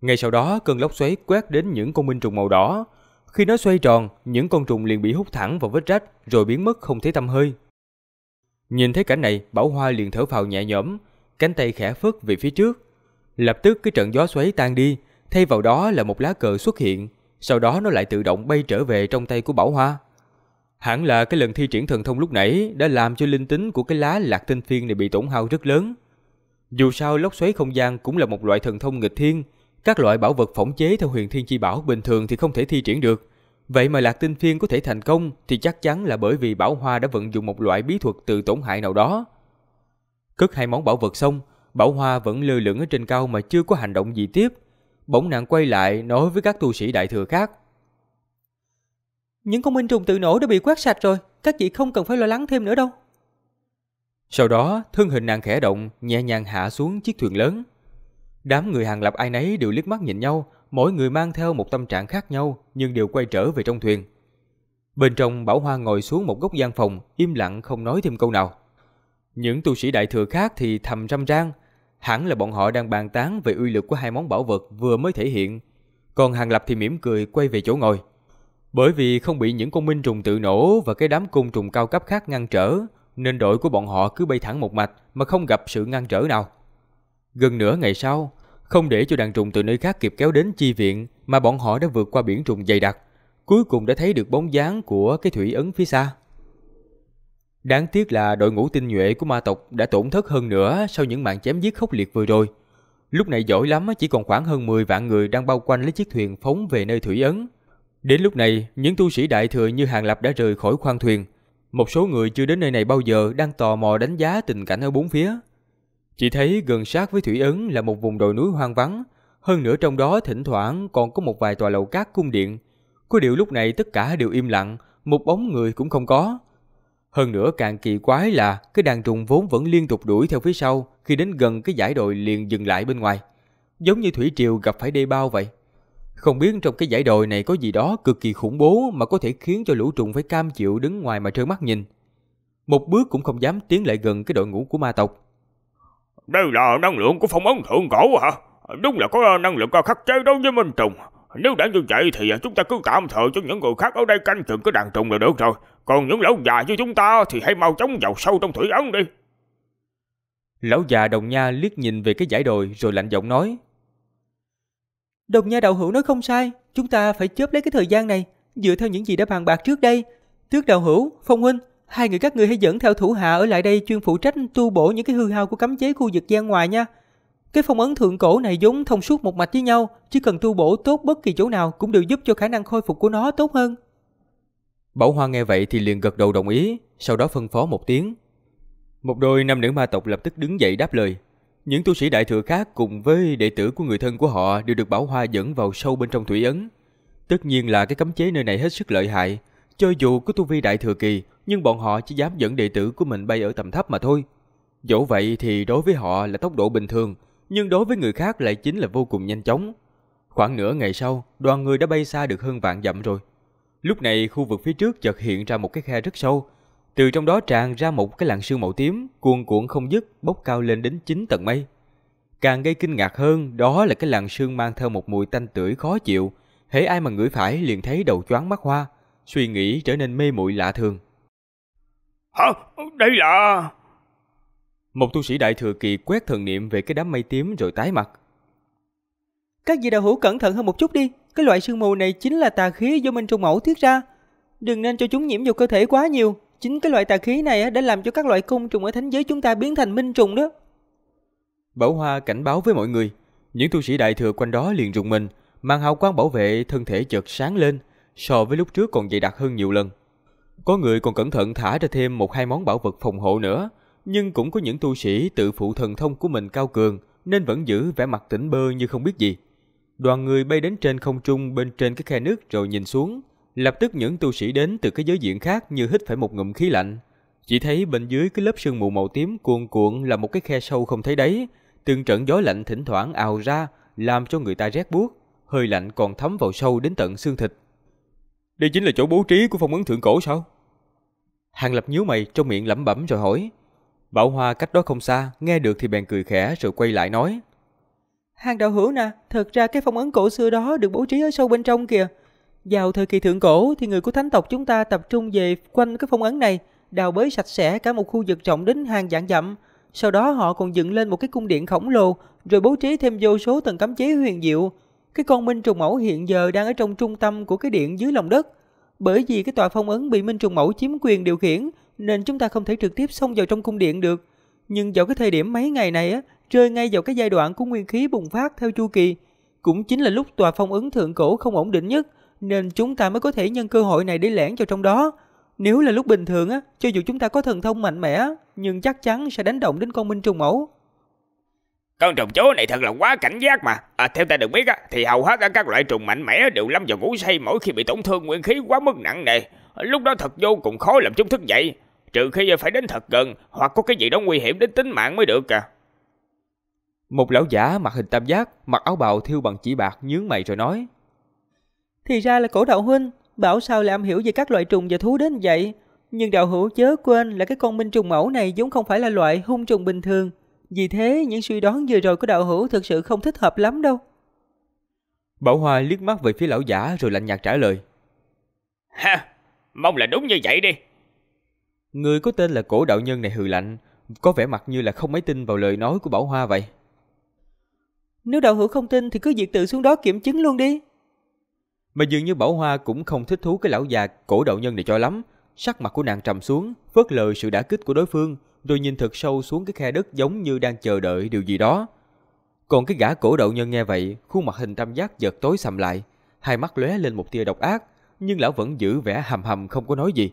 Ngay sau đó, cơn lốc xoáy quét đến những con minh trùng màu đỏ. Khi nó xoay tròn, những con trùng liền bị hút thẳng vào vết rách rồi biến mất không thấy tăm hơi. Nhìn thấy cảnh này, Bảo Hoa liền thở phào nhẹ nhõm, cánh tay khẽ phất về phía trước. Lập tức cái trận gió xoáy tan đi, thay vào đó là một lá cờ xuất hiện, sau đó nó lại tự động bay trở về trong tay của Bảo Hoa. Hẳn là cái lần thi triển thần thông lúc nãy đã làm cho linh tính của cái lá lạc tinh phiên này bị tổn hao rất lớn. Dù sao lốc xoáy không gian cũng là một loại thần thông nghịch thiên, các loại bảo vật phỏng chế theo huyền thiên chi bảo bình thường thì không thể thi triển được. Vậy mà lạc tinh phiên có thể thành công thì chắc chắn là bởi vì bảo hoa đã vận dụng một loại bí thuật từ tổn hại nào đó. Cất hai món bảo vật xong, bảo hoa vẫn lơ lửng ở trên cao mà chưa có hành động gì tiếp. Bỗng nàng quay lại nói với các tu sĩ đại thừa khác – những con minh trùng tự nổ đã bị quét sạch rồi, các chị không cần phải lo lắng thêm nữa đâu. Sau đó, thân hình nàng khẽ động, nhẹ nhàng hạ xuống chiếc thuyền lớn. Đám người hàng lập ai nấy đều liếc mắt nhìn nhau, mỗi người mang theo một tâm trạng khác nhau nhưng đều quay trở về trong thuyền. Bên trong Bảo Hoa ngồi xuống một góc gian phòng, im lặng không nói thêm câu nào. Những tu sĩ đại thừa khác thì thầm râm rang, hẳn là bọn họ đang bàn tán về uy lực của hai món bảo vật vừa mới thể hiện. Còn Hàng Lập thì mỉm cười quay về chỗ ngồi. Bởi vì không bị những con minh trùng tự nổ và cái đám côn trùng cao cấp khác ngăn trở, nên đội của bọn họ cứ bay thẳng một mạch mà không gặp sự ngăn trở nào. Gần nửa ngày sau, không để cho đàn trùng từ nơi khác kịp kéo đến chi viện mà bọn họ đã vượt qua biển trùng dày đặc, cuối cùng đã thấy được bóng dáng của cái thủy ấn phía xa. Đáng tiếc là đội ngũ tinh nhuệ của ma tộc đã tổn thất hơn nữa sau những màn chém giết khốc liệt vừa rồi. Lúc này giỏi lắm chỉ còn khoảng hơn 10 vạn người đang bao quanh lấy chiếc thuyền phóng về nơi thủy ấn. Đến lúc này, những tu sĩ đại thừa như Hàng Lập đã rời khỏi khoang thuyền. Một số người chưa đến nơi này bao giờ đang tò mò đánh giá tình cảnh ở bốn phía. Chỉ thấy gần sát với Thủy Ấn là một vùng đồi núi hoang vắng, hơn nữa trong đó thỉnh thoảng còn có một vài tòa lầu cát cung điện. Có điều lúc này tất cả đều im lặng, một bóng người cũng không có. Hơn nữa càng kỳ quái là cái đàn trùng vốn vẫn liên tục đuổi theo phía sau khi đến gần cái giải đồi liền dừng lại bên ngoài. Giống như thủy triều gặp phải đê bao vậy. Không biết trong cái giải đồi này có gì đó cực kỳ khủng bố mà có thể khiến cho lũ trùng phải cam chịu đứng ngoài mà trơ mắt nhìn. Một bước cũng không dám tiến lại gần cái đội ngũ của ma tộc. Đây là năng lượng của phong ấn thượng cổ hả? Đúng là có năng lực khắc chế đối với minh trùng. Nếu đã như vậy thì chúng ta cứ tạm thời cho những người khác ở đây canh chừng cái đàn trùng là được rồi. Còn những lão già như chúng ta thì hãy mau chóng vào sâu trong thủy ấn đi. Lão già đồng nha liếc nhìn về cái giải đồi rồi lạnh giọng nói. Đồng nha đạo hữu nói không sai, chúng ta phải chớp lấy cái thời gian này, dựa theo những gì đã bàn bạc trước đây. Tước đạo hữu, phong huynh, hai người các người hãy dẫn theo thủ hạ ở lại đây chuyên phụ trách tu bổ những cái hư hao của cấm chế khu vực gian ngoài nha. Cái phong ấn thượng cổ này vốn thông suốt một mạch với nhau, chỉ cần tu bổ tốt bất kỳ chỗ nào cũng đều giúp cho khả năng khôi phục của nó tốt hơn. Bảo Hoa nghe vậy thì liền gật đầu đồng ý, sau đó phân phó một tiếng. Một đôi nam nữ ma tộc lập tức đứng dậy đáp lời, những tu sĩ đại thừa khác cùng với đệ tử của người thân của họ đều được Bảo Hoa dẫn vào sâu bên trong thủy ấn. Tất nhiên là cái cấm chế nơi này hết sức lợi hại, cho dù có tu vi đại thừa kỳ, nhưng bọn họ chỉ dám dẫn đệ tử của mình bay ở tầm thấp mà thôi. Dẫu vậy thì đối với họ là tốc độ bình thường, nhưng đối với người khác lại chính là vô cùng nhanh chóng. Khoảng nửa ngày sau, đoàn người đã bay xa được hơn vạn dặm rồi. Lúc này khu vực phía trước chợt hiện ra một cái khe rất sâu, từ trong đó tràn ra một cái làn sương màu tím, cuồn cuộn không dứt, bốc cao lên đến chín tầng mây. Càng gây kinh ngạc hơn, đó là cái làn sương mang theo một mùi tanh tưởi khó chịu. Hễ ai mà ngửi phải liền thấy đầu choáng mắt hoa, suy nghĩ trở nên mê muội lạ thường. Hả? Đây là... Một tu sĩ đại thừa kỳ quét thần niệm về cái đám mây tím rồi tái mặt. Các vị đạo hữu cẩn thận hơn một chút đi. Cái loại sương mù này chính là tà khí do Minh trung Mẫu thiết ra. Đừng nên cho chúng nhiễm vào cơ thể quá nhiều, Chính cái loại tà khí này đã làm cho các loại côn trùng ở thánh giới chúng ta biến thành minh trùng đó. Bảo Hoa cảnh báo với mọi người, những tu sĩ đại thừa quanh đó liền rùng mình, mang hào quang bảo vệ thân thể chợt sáng lên, so với lúc trước còn dày đặc hơn nhiều lần. Có người còn cẩn thận thả ra thêm một hai món bảo vật phòng hộ nữa, nhưng cũng có những tu sĩ tự phụ thần thông của mình cao cường nên vẫn giữ vẻ mặt tỉnh bơ như không biết gì. Đoàn người bay đến trên không trung bên trên cái khe nước rồi nhìn xuống, Lập tức những tu sĩ đến từ cái giới diện khác như hít phải một ngụm khí lạnh. Chỉ thấy bên dưới cái lớp sương mù màu tím cuồn cuộn là một cái khe sâu không thấy đáy Từng trận gió lạnh thỉnh thoảng ào ra, làm cho người ta rét buốt, hơi lạnh còn thấm vào sâu đến tận xương thịt. Đây chính là chỗ bố trí của phong ấn thượng cổ sao? Hàng Lập nhíu mày trong miệng lẩm bẩm rồi hỏi. Bảo Hoa cách đó không xa, nghe được thì bèn cười khẽ rồi quay lại nói. Hàng đạo hữu nè, thật ra cái phong ấn cổ xưa đó được bố trí ở sâu bên trong kìa. Vào thời kỳ thượng cổ thì người của thánh tộc chúng ta tập trung về quanh cái phong ấn này, đào bới sạch sẽ cả một khu vực rộng đến hàng vạn dặm. Sau đó họ còn dựng lên một cái cung điện khổng lồ, rồi bố trí thêm vô số tầng cấm chế huyền diệu. Cái con minh trùng mẫu hiện giờ đang ở trong trung tâm của cái điện dưới lòng đất. Bởi vì cái tòa phong ấn bị minh trùng mẫu chiếm quyền điều khiển, nên chúng ta không thể trực tiếp xông vào trong cung điện được. Nhưng vào cái thời điểm mấy ngày này á, rơi ngay vào cái giai đoạn của nguyên khí bùng phát theo chu kỳ, cũng chính là lúc tòa phong ấn thượng cổ không ổn định nhất nên chúng ta mới có thể nhân cơ hội này để lẻn vào trong đó. Nếu là lúc bình thường á, cho dù chúng ta có thần thông mạnh mẽ, nhưng chắc chắn sẽ đánh động đến con minh trùng mẫu. Con trùng chó này thật là quá cảnh giác mà. À, theo ta được biết á, thì hầu hết các loại trùng mạnh mẽ đều lâm vào ngủ say mỗi khi bị tổn thương nguyên khí quá mức nặng nề. Lúc đó thật vô cùng khó làm chúng thức dậy, trừ khi phải đến thật gần hoặc có cái gì đó nguy hiểm đến tính mạng mới được à. Một lão giả mặt hình tam giác, mặc áo bào thiêu bằng chỉ bạc nhướng mày rồi nói: thì ra là cổ đạo huynh, bảo sao lại am hiểu về các loại trùng và thú đến vậy. Nhưng đạo hữu chớ quên là cái con minh trùng mẫu này vốn không phải là loại hung trùng bình thường. Vì thế, những suy đoán vừa rồi của đạo hữu thực sự không thích hợp lắm đâu. Bảo Hoa liếc mắt về phía lão giả rồi lạnh nhạt trả lời. Ha, mong là đúng như vậy đi. Người có tên là cổ đạo nhân này hừ lạnh, có vẻ mặt như là không mấy tin vào lời nói của Bảo Hoa vậy. Nếu đạo hữu không tin thì cứ việc tự xuống đó kiểm chứng luôn đi. Mà dường như Bảo Hoa cũng không thích thú cái lão già cổ đạo nhân này cho lắm. Sắc mặt của nàng trầm xuống, phớt lờ sự đả kích của đối phương, rồi nhìn thật sâu xuống cái khe đất giống như đang chờ đợi điều gì đó. Còn cái gã cổ đạo nhân nghe vậy, khuôn mặt hình tam giác giật tối sầm lại, hai mắt lóe lên một tia độc ác, nhưng lão vẫn giữ vẻ hầm hầm không có nói gì.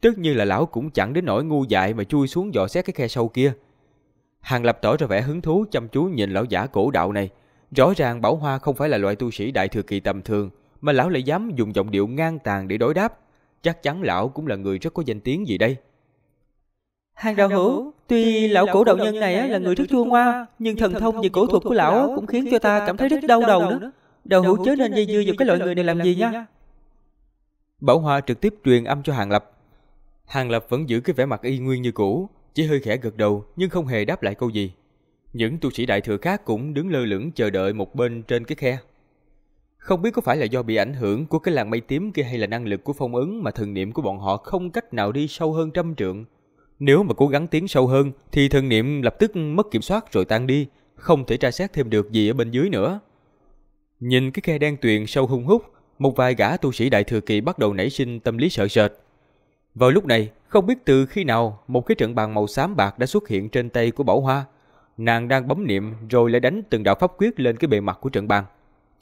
Tất nhiên là lão cũng chẳng đến nỗi ngu dại mà chui xuống dò xét cái khe sâu kia. Hàng Lập tỏ ra vẻ hứng thú chăm chú nhìn lão giả cổ đạo này. Rõ ràng Bảo Hoa không phải là loại tu sĩ đại thừa kỳ tầm thường, mà lão lại dám dùng giọng điệu ngang tàn để đối đáp. Chắc chắn lão cũng là người rất có danh tiếng gì đây. Hàng đạo hữu, tuy lão cổ đạo nhân này là người rất chua ngoa, nhưng thần thông và cổ thuật của lão cũng khiến cho ta cảm thấy rất đau đầu nữa. Đạo hữu chớ nên dây dưa vào cái loại người này làm gì nha. Bảo Hoa trực tiếp truyền âm cho Hàng Lập. Hàng Lập vẫn giữ cái vẻ mặt y nguyên như cũ, chỉ hơi khẽ gật đầu nhưng không hề đáp lại câu gì. Những tu sĩ đại thừa khác cũng đứng lơ lửng chờ đợi một bên trên cái khe. Không biết có phải là do bị ảnh hưởng của cái làng mây tím kia hay là năng lực của phong ấn mà thần niệm của bọn họ không cách nào đi sâu hơn trăm trượng. Nếu mà cố gắng tiến sâu hơn thì thần niệm lập tức mất kiểm soát rồi tan đi, không thể tra xét thêm được gì ở bên dưới nữa. Nhìn cái khe đen tuyền sâu hung hút, một vài gã tu sĩ đại thừa kỳ bắt đầu nảy sinh tâm lý sợ sệt. Vào lúc này, không biết từ khi nào, một cái trận bàn màu xám bạc đã xuất hiện trên tay của Bảo Hoa. Nàng đang bấm niệm rồi lại đánh từng đạo pháp quyết lên cái bề mặt của trận bàn.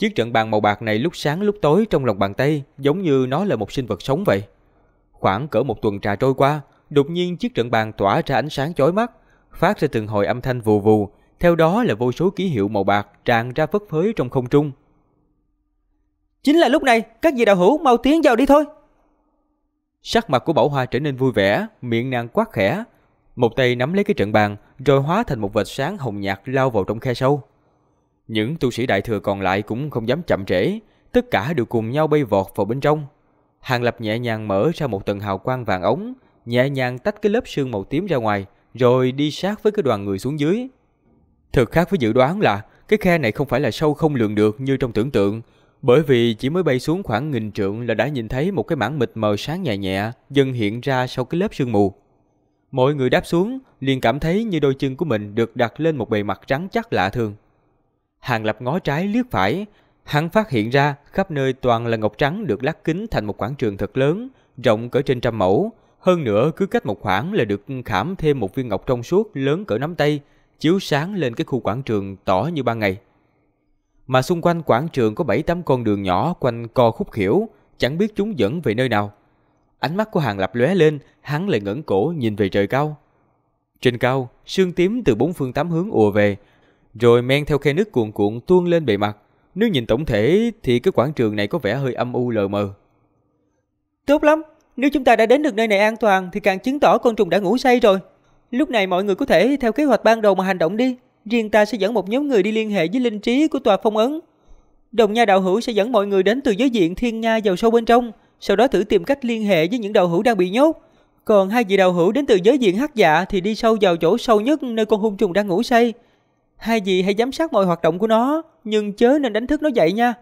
Chiếc trận bàn màu bạc này lúc sáng lúc tối trong lòng bàn tay, giống như nó là một sinh vật sống vậy. Khoảng cỡ một tuần trà trôi qua, đột nhiên chiếc trận bàn tỏa ra ánh sáng chói mắt, phát ra từng hồi âm thanh vù vù, theo đó là vô số ký hiệu màu bạc tràn ra phất phới trong không trung. Chính là lúc này, các vị đạo hữu mau tiến vào đi thôi. Sắc mặt của Bảo Hoa trở nên vui vẻ, miệng nàng quát khẽ, một tay nắm lấy cái trận bàn, rồi hóa thành một vệt sáng hồng nhạt lao vào trong khe sâu. Những tu sĩ đại thừa còn lại cũng không dám chậm trễ, tất cả đều cùng nhau bay vọt vào bên trong. Hàng Lập nhẹ nhàng mở ra một tầng hào quang vàng ống, nhẹ nhàng tách cái lớp sương màu tím ra ngoài, rồi đi sát với cái đoàn người xuống dưới. Thực khác với dự đoán là cái khe này không phải là sâu không lường được như trong tưởng tượng, bởi vì chỉ mới bay xuống khoảng nghìn trượng là đã nhìn thấy một cái mảng mịt mờ sáng nhẹ nhẹ dần hiện ra sau cái lớp sương mù. Mọi người đáp xuống liền cảm thấy như đôi chân của mình được đặt lên một bề mặt trắng chắc lạ thường. Hàng Lập ngó trái liếc phải, hắn phát hiện ra khắp nơi toàn là ngọc trắng được lát kính thành một quảng trường thật lớn, rộng cỡ trên trăm mẫu. Hơn nữa cứ cách một khoảng là được khảm thêm một viên ngọc trong suốt lớn cỡ nắm tay, chiếu sáng lên cái khu quảng trường tỏ như ban ngày. Mà xung quanh quảng trường có bảy tám con đường nhỏ quanh co khúc khiểu, chẳng biết chúng dẫn về nơi nào. Ánh mắt của Hàng Lập lóe lên, hắn lại ngẩng cổ nhìn về trời cao. Trên cao, sương tím từ bốn phương tám hướng ùa về, rồi men theo khe nước cuồn cuộn tuôn lên bề mặt. Nếu nhìn tổng thể thì cái quảng trường này có vẻ hơi âm u lờ mờ. Tốt lắm, nếu chúng ta đã đến được nơi này an toàn thì càng chứng tỏ con trùng đã ngủ say rồi. Lúc này mọi người có thể theo kế hoạch ban đầu mà hành động đi. Riêng ta sẽ dẫn một nhóm người đi liên hệ với linh trí của tòa phong ấn. Đồng nha đạo hữu sẽ dẫn mọi người đến từ giới diện thiên nha vào sâu bên trong, sau đó thử tìm cách liên hệ với những đạo hữu đang bị nhốt. Còn hai vị đạo hữu đến từ giới diện hắc dạ thì đi sâu vào chỗ sâu nhất nơi con hung trùng đang ngủ say, Hai vị hãy giám sát mọi hoạt động của nó, nhưng chớ nên đánh thức nó dậy nha.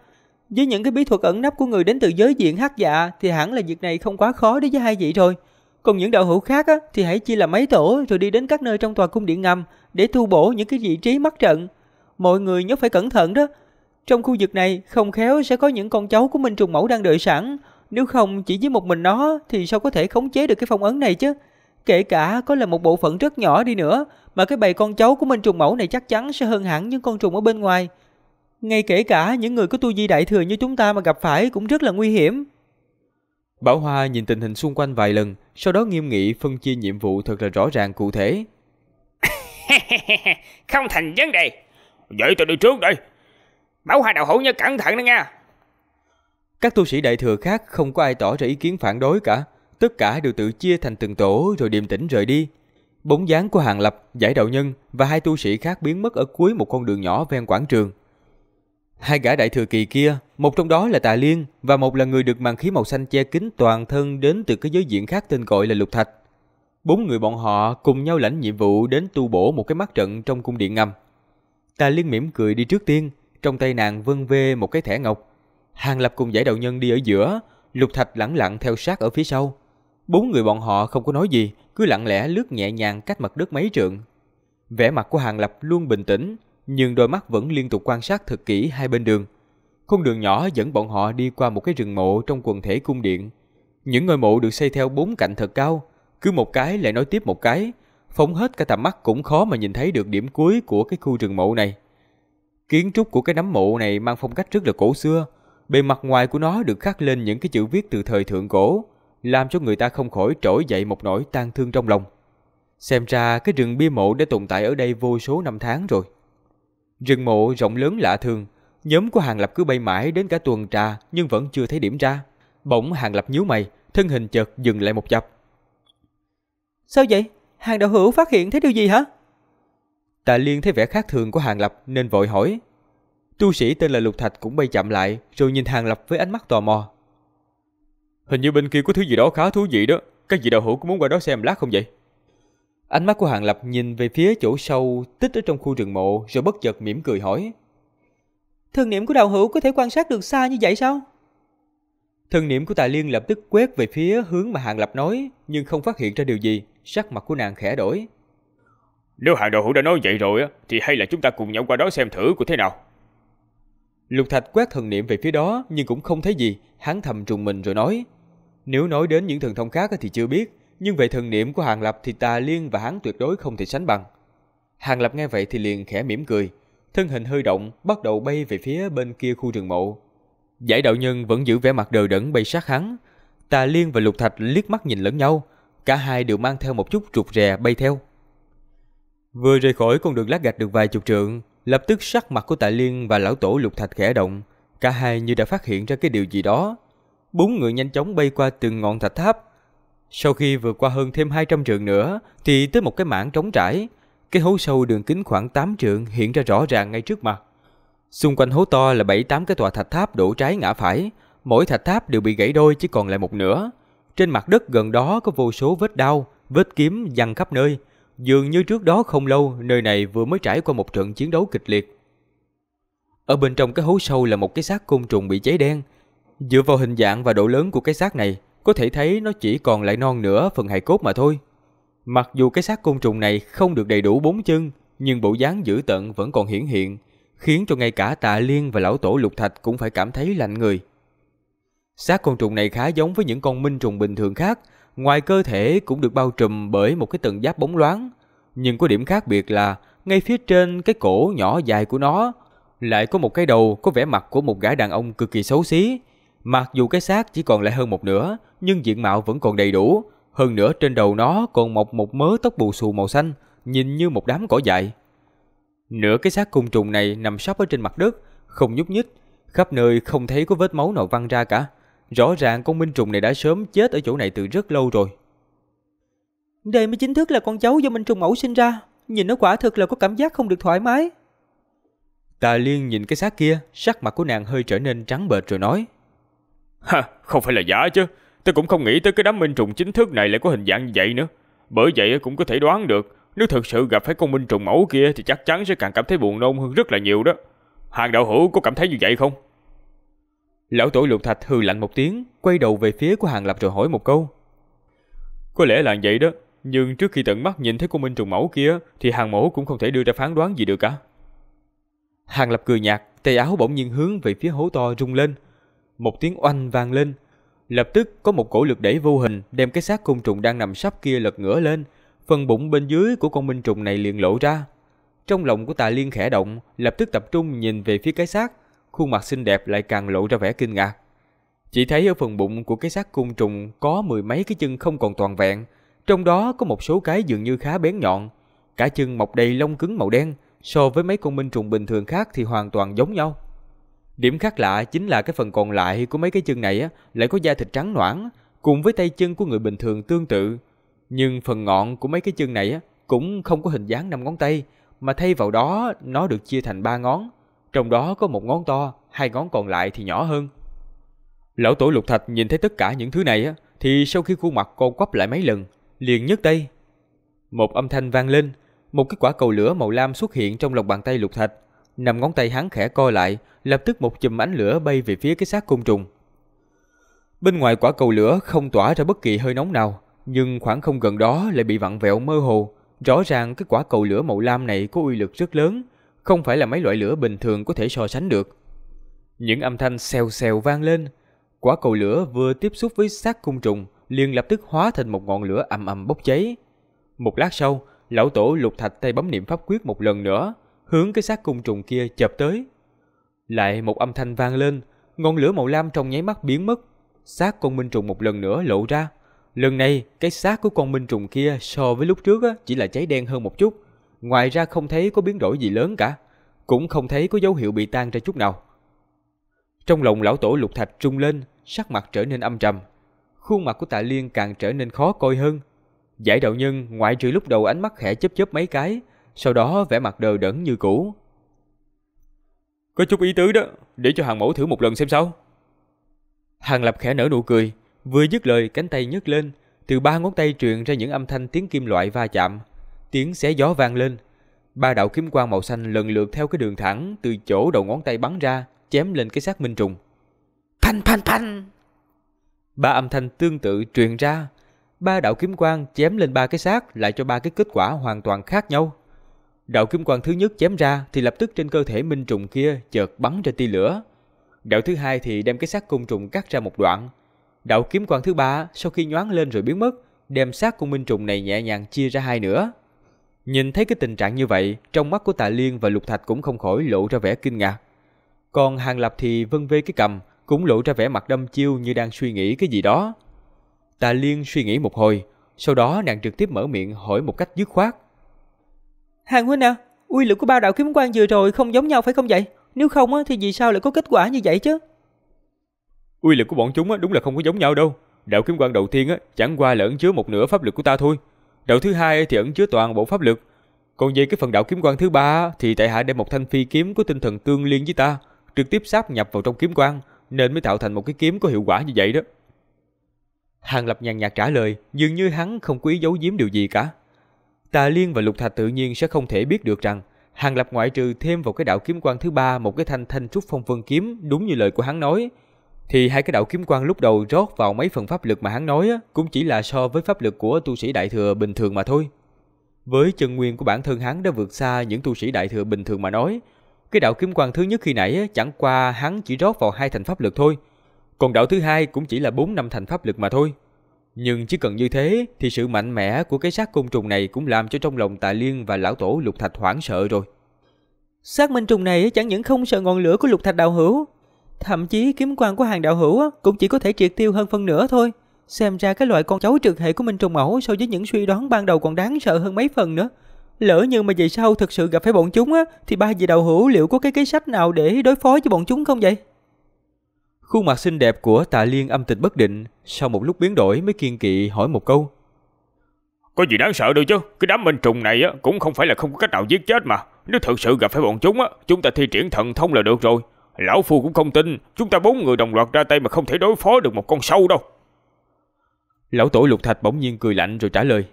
Với những cái bí thuật ẩn nấp của người đến từ giới diện hắc dạ thì hẳn là việc này không quá khó đối với hai vị rồi. Còn những đạo hữu khác á, thì hãy chia làm mấy tổ rồi đi đến các nơi trong tòa cung điện ngầm để thu bổ những cái vị trí mắc trận. Mọi người nhớ phải cẩn thận đó. Trong khu vực này không khéo sẽ có những con cháu của Minh Trùng Mẫu đang đợi sẵn. Nếu không chỉ với một mình nó thì sao có thể khống chế được cái phong ấn này chứ. Kể cả có là một bộ phận rất nhỏ đi nữa mà cái bầy con cháu của Minh Trùng Mẫu này chắc chắn sẽ hơn hẳn những con trùng ở bên ngoài. Ngay kể cả những người có tu di đại thừa như chúng ta mà gặp phải cũng rất là nguy hiểm. Bảo Hoa nhìn tình hình xung quanh vài lần, sau đó nghiêm nghị phân chia nhiệm vụ thật là rõ ràng cụ thể. Không thành vấn đề. Vậy tôi đi trước đây. Bảo Hoa đạo hữu nhớ cẩn thận đó nha. Các tu sĩ đại thừa khác không có ai tỏ ra ý kiến phản đối cả. Tất cả đều tự chia thành từng tổ rồi điềm tĩnh rời đi. Bóng dáng của Hàng Lập, giải đạo nhân và hai tu sĩ khác biến mất ở cuối một con đường nhỏ ven quảng trường. Hai gã đại thừa kỳ kia, một trong đó là Tà Liên và một là người được màn khí màu xanh che kín toàn thân đến từ cái giới diện khác tên gọi là Lục Thạch. Bốn người bọn họ cùng nhau lãnh nhiệm vụ đến tu bổ một cái mắt trận trong cung điện ngầm. Tà Liên mỉm cười đi trước tiên, trong tay nàng vân vê một cái thẻ ngọc. Hàng Lập cùng giải đạo nhân đi ở giữa, Lục Thạch lẳng lặng theo sát ở phía sau. Bốn người bọn họ không có nói gì, cứ lặng lẽ lướt nhẹ nhàng cách mặt đất mấy trượng. Vẻ mặt của Hàng Lập luôn bình tĩnh, nhưng đôi mắt vẫn liên tục quan sát thật kỹ hai bên đường. Con đường nhỏ dẫn bọn họ đi qua một cái rừng mộ trong quần thể cung điện. Những ngôi mộ được xây theo bốn cạnh thật cao, cứ một cái lại nói tiếp một cái, phóng hết cả tầm mắt cũng khó mà nhìn thấy được điểm cuối của cái khu rừng mộ này. Kiến trúc của cái nấm mộ này mang phong cách rất là cổ xưa, bề mặt ngoài của nó được khắc lên những cái chữ viết từ thời thượng cổ, làm cho người ta không khỏi trỗi dậy một nỗi tang thương trong lòng. Xem ra cái rừng bia mộ đã tồn tại ở đây vô số năm tháng rồi. Rừng mộ rộng lớn lạ thường, nhóm của Hàng Lập cứ bay mãi đến cả tuần trà nhưng vẫn chưa thấy điểm ra. Bỗng Hàng Lập nhíu mày, thân hình chợt dừng lại một chập. Sao vậy? Hàng đạo hữu phát hiện thấy điều gì hả? Tạ Liên thấy vẻ khác thường của Hàng Lập nên vội hỏi. Tu sĩ tên là Lục Thạch cũng bay chậm lại rồi nhìn Hàng Lập với ánh mắt tò mò. Hình như bên kia có thứ gì đó khá thú vị đó, các vị đạo hữu có muốn qua đó xem lát không vậy? Ánh mắt của Hàng Lập nhìn về phía chỗ sâu tích ở trong khu rừng mộ rồi bất chợt mỉm cười hỏi. Thần niệm của đạo hữu có thể quan sát được xa như vậy sao? Thần niệm của Tài Liên lập tức quét về phía hướng mà Hàng Lập nói nhưng không phát hiện ra điều gì, sắc mặt của nàng khẽ đổi. Nếu Hàng đạo hữu đã nói vậy rồi thì hay là chúng ta cùng nhau qua đó xem thử của thế nào? Lục Thạch quét thần niệm về phía đó nhưng cũng không thấy gì, hắn thầm trùng mình rồi nói. Nếu nói đến những thần thông khác thì chưa biết, nhưng về thần niệm của Hàng Lập thì Tà Liên và hắn tuyệt đối không thể sánh bằng. Hàng Lập nghe vậy thì liền khẽ mỉm cười, thân hình hơi động, bắt đầu bay về phía bên kia khu rừng mộ. Giải đạo nhân vẫn giữ vẻ mặt đờ đẫn bay sát hắn. Tà Liên và Lục Thạch liếc mắt nhìn lẫn nhau, cả hai đều mang theo một chút rụt rè bay theo. Vừa rời khỏi con đường lát gạch được vài chục trượng, lập tức sắc mặt của tà Liên và lão tổ Lục Thạch khẽ động, cả hai như đã phát hiện ra cái điều gì đó, bốn người nhanh chóng bay qua từng ngọn thạch tháp. Sau khi vượt qua hơn thêm 200 trượng nữa thì tới một cái mảng trống trải, cái hố sâu đường kính khoảng 8 trượng hiện ra rõ ràng ngay trước mặt. Xung quanh hố to là 7-8 cái tòa thạch tháp đổ trái ngã phải, mỗi thạch tháp đều bị gãy đôi chỉ còn lại một nửa. Trên mặt đất gần đó có vô số vết đau, vết kiếm văng khắp nơi. Dường như trước đó không lâu, nơi này vừa mới trải qua một trận chiến đấu kịch liệt. Ở bên trong cái hố sâu là một cái xác côn trùng bị cháy đen, Dựa vào hình dạng và độ lớn của cái xác này, có thể thấy nó chỉ còn lại non nửa phần hài cốt mà thôi. Mặc dù cái xác côn trùng này không được đầy đủ bốn chân, nhưng bộ dáng dữ tận vẫn còn hiển hiện, khiến cho ngay cả Tạ Liên và lão tổ Lục Thạch cũng phải cảm thấy lạnh người. Xác côn trùng này khá giống với những con minh trùng bình thường khác, ngoài cơ thể cũng được bao trùm bởi một cái tầng giáp bóng loáng, nhưng có điểm khác biệt là ngay phía trên cái cổ nhỏ dài của nó lại có một cái đầu có vẻ mặt của một gã đàn ông cực kỳ xấu xí, Mặc dù cái xác chỉ còn lại hơn một nửa, nhưng diện mạo vẫn còn đầy đủ. Hơn nữa trên đầu nó còn mọc một mớ tóc bù xù màu xanh, nhìn như một đám cỏ dại. Nửa cái xác côn trùng này nằm sấp ở trên mặt đất, không nhúc nhích, khắp nơi không thấy có vết máu nào văng ra cả. Rõ ràng con minh trùng này đã sớm chết ở chỗ này từ rất lâu rồi. Đây mới chính thức là con cháu do minh trùng mẫu sinh ra, nhìn nó quả thực là có cảm giác không được thoải mái. Tà Liên nhìn cái xác kia, sắc mặt của nàng hơi trở nên trắng bệch rồi nói. Ha, không phải là giả chứ. Tôi cũng không nghĩ tới cái đám minh trùng chính thức này lại có hình dạng như vậy nữa. Bởi vậy cũng có thể đoán được, nếu thực sự gặp phải con minh trùng mẫu kia thì chắc chắn sẽ càng cảm thấy buồn nôn hơn rất là nhiều đó. Hàng đạo hữu có cảm thấy như vậy không? Lão tổ lục thạch hừ lạnh một tiếng, quay đầu về phía của hàng lập rồi hỏi một câu. Có lẽ là vậy đó, nhưng trước khi tận mắt nhìn thấy con minh trùng mẫu kia thì hàng mẫu cũng không thể đưa ra phán đoán gì được cả. Hàng lập cười nhạt, tay áo bỗng nhiên hướng về phía hố to rung lên, một tiếng oanh vang lên. Lập tức có một cổ lực đẩy vô hình đem cái xác côn trùng đang nằm sắp kia lật ngửa lên, phần bụng bên dưới của con minh trùng này liền lộ ra. Trong lòng của Tạ Liên khẽ động, lập tức tập trung nhìn về phía cái xác, khuôn mặt xinh đẹp lại càng lộ ra vẻ kinh ngạc. Chỉ thấy ở phần bụng của cái xác côn trùng có mười mấy cái chân không còn toàn vẹn, trong đó có một số cái dường như khá bén nhọn, cả chân mọc đầy lông cứng màu đen, so với mấy con minh trùng bình thường khác thì hoàn toàn giống nhau. Điểm khác lạ chính là cái phần còn lại của mấy cái chân này á, lại có da thịt trắng noãn, cùng với tay chân của người bình thường tương tự. Nhưng phần ngọn của mấy cái chân này á, cũng không có hình dáng năm ngón tay, mà thay vào đó nó được chia thành ba ngón, trong đó có một ngón to, hai ngón còn lại thì nhỏ hơn. Lão tổ lục thạch nhìn thấy tất cả những thứ này á, thì sau khi khuôn mặt cô quắp lại mấy lần, liền nhấc tay. Một âm thanh vang lên, một cái quả cầu lửa màu lam xuất hiện trong lòng bàn tay lục thạch. Nằm ngón tay hắn khẽ coi lại, lập tức một chùm ánh lửa bay về phía cái xác côn trùng. Bên ngoài quả cầu lửa không tỏa ra bất kỳ hơi nóng nào, nhưng khoảng không gần đó lại bị vặn vẹo mơ hồ. Rõ ràng cái quả cầu lửa màu lam này có uy lực rất lớn, không phải là mấy loại lửa bình thường có thể so sánh được. Những âm thanh xèo xèo vang lên, quả cầu lửa vừa tiếp xúc với xác côn trùng liền lập tức hóa thành một ngọn lửa ầm ầm bốc cháy. Một lát sau, lão tổ lục thạch tay bấm niệm pháp quyết một lần nữa, hướng cái xác côn trùng kia chập tới. Lại một âm thanh vang lên, ngọn lửa màu lam trong nháy mắt biến mất, xác con minh trùng một lần nữa lộ ra. Lần này, cái xác của con minh trùng kia so với lúc trước á, chỉ là cháy đen hơn một chút, ngoài ra không thấy có biến đổi gì lớn cả, cũng không thấy có dấu hiệu bị tan ra chút nào. Trong lòng lão tổ lục thạch trung lên, sắc mặt trở nên âm trầm. Khuôn mặt của tạ liên càng trở nên khó coi hơn. Giải đạo nhân ngoại trừ lúc đầu ánh mắt khẽ chớp chớp mấy cái, sau đó vẻ mặt đờ đẫn như cũ. Có chút ý tứ đó, để cho hàng mẫu thử một lần xem sao. Hàng lập khẽ nở nụ cười, vừa dứt lời cánh tay nhấc lên, từ ba ngón tay truyền ra những âm thanh tiếng kim loại va chạm, tiếng xé gió vang lên. Ba đạo kiếm quang màu xanh lần lượt theo cái đường thẳng từ chỗ đầu ngón tay bắn ra, chém lên cái xác minh trùng. Phanh phanh phanh. Ba âm thanh tương tự truyền ra, ba đạo kiếm quang chém lên ba cái xác lại cho ba cái kết quả hoàn toàn khác nhau. Đạo kim quang thứ nhất chém ra thì lập tức trên cơ thể minh trùng kia chợt bắn ra tia lửa. Đạo thứ hai thì đem cái xác côn trùng cắt ra một đoạn. Đạo kiếm quang thứ ba sau khi nhoáng lên rồi biến mất, đem xác con minh trùng này nhẹ nhàng chia ra hai nửa. Nhìn thấy cái tình trạng như vậy, trong mắt của Tạ Liên và Lục Thạch cũng không khỏi lộ ra vẻ kinh ngạc. Còn Hàng Lập thì vân vê cái cầm, cũng lộ ra vẻ mặt đâm chiêu như đang suy nghĩ cái gì đó. Tạ Liên suy nghĩ một hồi, sau đó nàng trực tiếp mở miệng hỏi một cách dứt khoát. Hàng huynh à, uy lực của ba đạo kiếm quan vừa rồi không giống nhau phải không vậy? Nếu không á, thì vì sao lại có kết quả như vậy chứ? Uy lực của bọn chúng á, đúng là không có giống nhau đâu. Đạo kiếm quan đầu tiên á, chẳng qua là ẩn chứa một nửa pháp lực của ta thôi. Đạo thứ hai thì ẩn chứa toàn bộ pháp lực. Còn về cái phần đạo kiếm quan thứ ba thì tại hạ đem một thanh phi kiếm có tinh thần tương liên với ta, trực tiếp sáp nhập vào trong kiếm quan nên mới tạo thành một cái kiếm có hiệu quả như vậy đó. Hàng Lập nhàn nhạt trả lời, dường như hắn không quý giấu giếm điều gì cả. Tà Liên và Lục Thạch tự nhiên sẽ không thể biết được rằng Hàng Lập ngoại trừ thêm vào cái đạo kiếm quan thứ ba một cái thanh thanh trúc phong vân kiếm đúng như lời của hắn nói. Thì hai cái đạo kiếm quan lúc đầu rót vào mấy phần pháp lực mà hắn nói cũng chỉ là so với pháp lực của tu sĩ đại thừa bình thường mà thôi. Với chân nguyên của bản thân hắn đã vượt xa những tu sĩ đại thừa bình thường mà nói, cái đạo kiếm quan thứ nhất khi nãy chẳng qua hắn chỉ rót vào hai thành pháp lực thôi. Còn đạo thứ hai cũng chỉ là bốn năm thành pháp lực mà thôi. Nhưng chỉ cần như thế thì sự mạnh mẽ của cái xác côn trùng này cũng làm cho trong lòng Tạ Liên và lão tổ Lục Thạch hoảng sợ rồi. Xác minh trùng này chẳng những không sợ ngọn lửa của Lục Thạch đạo hữu, thậm chí kiếm quan của hàng đạo hữu cũng chỉ có thể triệt tiêu hơn phân nửa thôi. Xem ra cái loại con cháu trực hệ của Minh Trùng Mẫu so với những suy đoán ban đầu còn đáng sợ hơn mấy phần nữa. Lỡ như mà về sau thực sự gặp phải bọn chúng á, thì ba vị đạo hữu liệu có cái kế sách nào để đối phó với bọn chúng không vậy? Khuôn mặt xinh đẹp của Tạ Liên âm tình bất định, sau một lúc biến đổi mới kiên kỵ hỏi một câu. Có gì đáng sợ đâu chứ, cái đám minh trùng này á cũng không phải là không có cách nào giết chết mà. Nếu thật sự gặp phải bọn chúng á, chúng ta thi triển thần thông là được rồi. Lão phu cũng không tin, chúng ta bốn người đồng loạt ra tay mà không thể đối phó được một con sâu đâu. Lão tổ lục thạch bỗng nhiên cười lạnh rồi trả lời.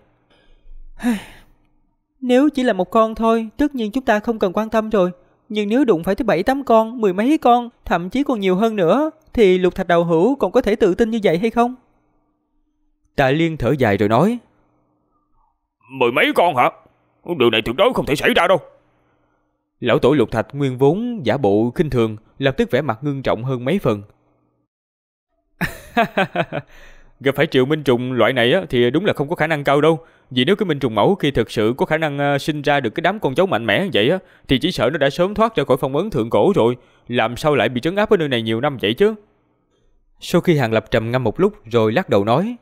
Nếu chỉ là một con thôi, tất nhiên chúng ta không cần quan tâm rồi. Nhưng nếu đụng phải tới bảy tám con, mười mấy con, thậm chí còn nhiều hơn nữa, thì lục thạch đầu hữu còn có thể tự tin như vậy hay không? Tạ Liên thở dài rồi nói. Mười mấy con hả? Điều này tuyệt đối không thể xảy ra đâu. Lão tổ lục thạch nguyên vốn giả bộ khinh thường, lập tức vẻ mặt ngưng trọng hơn mấy phần. Gặp phải triệu minh trùng loại này thì đúng là không có khả năng cao đâu. Vì nếu cái minh trùng mẫu khi thực sự có khả năng ờ, sinh ra được cái đám con cháu mạnh mẽ như vậy á, thì chỉ sợ nó đã sớm thoát ra khỏi phong ấn thượng cổ rồi, làm sao lại bị trấn áp ở nơi này nhiều năm vậy chứ? Sau khi Hàng Lập trầm ngâm một lúc rồi lắc đầu nói.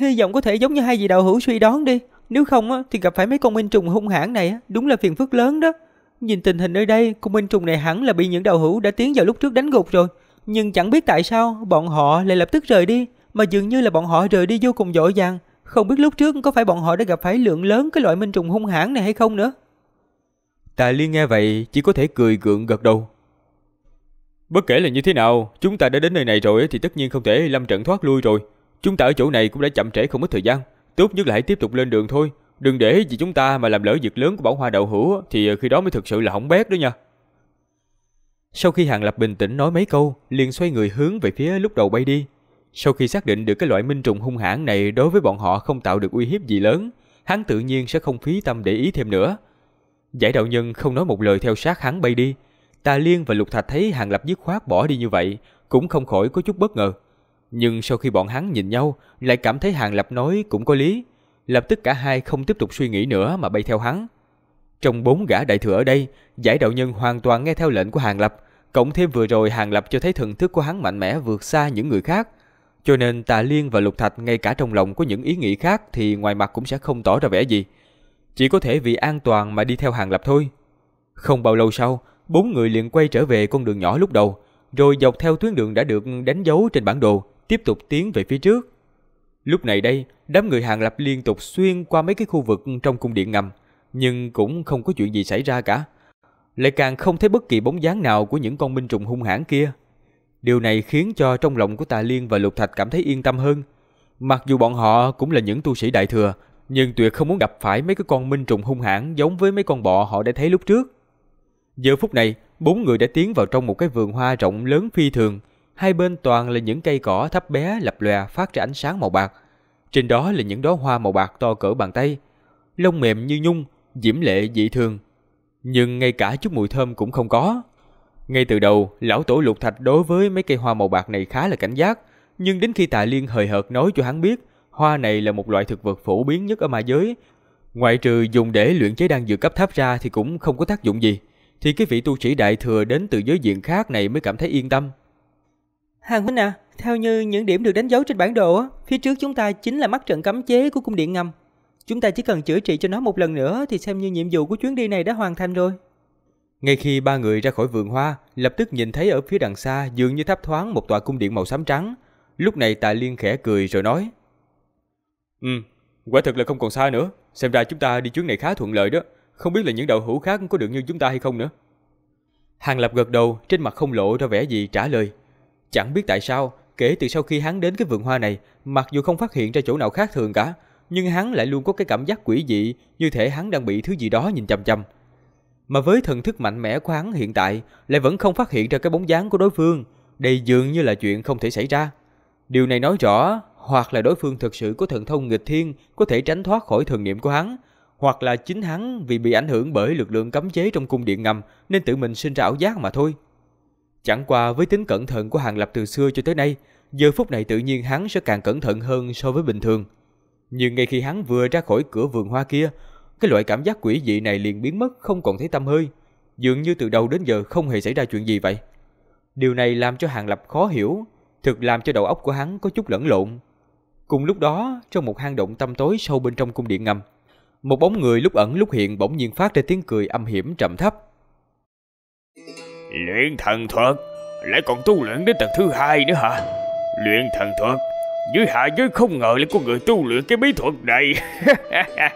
Hy vọng có thể giống như hai vị đạo hữu suy đoán đi, nếu không á, thì gặp phải mấy con minh trùng hung hãn này á, đúng là phiền phức lớn đó. Nhìn tình hình nơi đây, con minh trùng này hẳn là bị những đạo hữu đã tiến vào lúc trước đánh gục rồi. Nhưng chẳng biết tại sao bọn họ lại lập tức rời đi, mà dường như là bọn họ rời đi vô cùng dội dàng, không biết lúc trước có phải bọn họ đã gặp phải lượng lớn cái loại minh trùng hung hãn này hay không nữa. Tà Liên nghe vậy chỉ có thể cười gượng gật đầu. Bất kể là như thế nào, chúng ta đã đến nơi này rồi thì tất nhiên không thể lâm trận thoát lui rồi. Chúng ta ở chỗ này cũng đã chậm trễ không ít thời gian, tốt nhất là hãy tiếp tục lên đường thôi. Đừng để vì chúng ta mà làm lỡ việc lớn của bảo hoa đậu hũ thì khi đó mới thực sự là hỏng bét đó nha. Sau khi Hàng Lập bình tĩnh nói mấy câu, liền xoay người hướng về phía lúc đầu bay đi, sau khi xác định được cái loại minh trùng hung hãn này đối với bọn họ không tạo được uy hiếp gì lớn, hắn tự nhiên sẽ không phí tâm để ý thêm nữa. Giải đạo nhân không nói một lời theo sát hắn bay đi. Tà Liên và Lục Thạch thấy Hàng Lập dứt khoát bỏ đi như vậy, cũng không khỏi có chút bất ngờ. Nhưng sau khi bọn hắn nhìn nhau, lại cảm thấy Hàng Lập nói cũng có lý. Lập tức cả hai không tiếp tục suy nghĩ nữa mà bay theo hắn. Trong bốn gã đại thừa ở đây, giải đạo nhân hoàn toàn nghe theo lệnh của Hàng Lập, cộng thêm vừa rồi Hàng Lập cho thấy thần thức của hắn mạnh mẽ vượt xa những người khác, cho nên Tạ Liên và Lục Thạch ngay cả trong lòng có những ý nghĩ khác thì ngoài mặt cũng sẽ không tỏ ra vẻ gì. Chỉ có thể vì an toàn mà đi theo hàng lập thôi. Không bao lâu sau, bốn người liền quay trở về con đường nhỏ lúc đầu, rồi dọc theo tuyến đường đã được đánh dấu trên bản đồ, tiếp tục tiến về phía trước. Lúc này đây, đám người hàng lập liên tục xuyên qua mấy cái khu vực trong cung điện ngầm, nhưng cũng không có chuyện gì xảy ra cả. Lại càng không thấy bất kỳ bóng dáng nào của những con minh trùng hung hãn kia. Điều này khiến cho trong lòng của Tạ Liên và Lục Thạch cảm thấy yên tâm hơn. Mặc dù bọn họ cũng là những tu sĩ đại thừa, nhưng tuyệt không muốn gặp phải mấy cái con minh trùng hung hãn giống với mấy con bọ họ đã thấy lúc trước. Giờ phút này, bốn người đã tiến vào trong một cái vườn hoa rộng lớn phi thường, hai bên toàn là những cây cỏ thấp bé lập lòe phát ra ánh sáng màu bạc. Trên đó là những đóa hoa màu bạc to cỡ bàn tay, lông mềm như nhung, diễm lệ dị thường. Nhưng ngay cả chút mùi thơm cũng không có. Ngay từ đầu, lão tổ lục thạch đối với mấy cây hoa màu bạc này khá là cảnh giác, nhưng đến khi Tà Liên hời hợt nói cho hắn biết, hoa này là một loại thực vật phổ biến nhất ở ma giới, ngoại trừ dùng để luyện chế đan dược cấp thấp ra thì cũng không có tác dụng gì, thì cái vị tu sĩ đại thừa đến từ giới diện khác này mới cảm thấy yên tâm. Hàng huynh à, theo như những điểm được đánh dấu trên bản đồ, phía trước chúng ta chính là mắt trận cấm chế của cung điện ngầm. Chúng ta chỉ cần chữa trị cho nó một lần nữa thì xem như nhiệm vụ của chuyến đi này đã hoàn thành rồi. Ngay khi ba người ra khỏi vườn hoa, lập tức nhìn thấy ở phía đằng xa dường như thấp thoáng một tòa cung điện màu xám trắng. Lúc này Tạ Liên khẽ cười rồi nói. Ừ, quả thật là không còn xa nữa. Xem ra chúng ta đi chuyến này khá thuận lợi đó. Không biết là những đạo hữu khác có được như chúng ta hay không nữa. Hàng Lập gật đầu, trên mặt không lộ ra vẻ gì trả lời. Chẳng biết tại sao, kể từ sau khi hắn đến cái vườn hoa này, mặc dù không phát hiện ra chỗ nào khác thường cả, nhưng hắn lại luôn có cái cảm giác quỷ dị như thể hắn đang bị thứ gì đó nhìn chằm chằm. Mà với thần thức mạnh mẽ của hắn hiện tại lại vẫn không phát hiện ra cái bóng dáng của đối phương, đây dường như là chuyện không thể xảy ra. Điều này nói rõ, hoặc là đối phương thực sự có thần thông nghịch thiên có thể tránh thoát khỏi thần niệm của hắn, hoặc là chính hắn vì bị ảnh hưởng bởi lực lượng cấm chế trong cung điện ngầm nên tự mình sinh ra ảo giác mà thôi. Chẳng qua với tính cẩn thận của Hàng Lập từ xưa cho tới nay, giờ phút này tự nhiên hắn sẽ càng cẩn thận hơn so với bình thường. Nhưng ngay khi hắn vừa ra khỏi cửa vườn hoa kia, cái loại cảm giác quỷ dị này liền biến mất không còn thấy tâm hơi. Dường như từ đầu đến giờ không hề xảy ra chuyện gì vậy. Điều này làm cho Hàng Lập khó hiểu, thực làm cho đầu óc của hắn có chút lẫn lộn. Cùng lúc đó, trong một hang động tăm tối sâu bên trong cung điện ngầm, một bóng người lúc ẩn lúc hiện bỗng nhiên phát ra tiếng cười âm hiểm trầm thấp. Luyện thần thuật, lại còn tu luyện đến tầng thứ hai nữa hả? Luyện thần thuật dưới hạ giới không ngờ lại có người tu luyện cái bí thuật này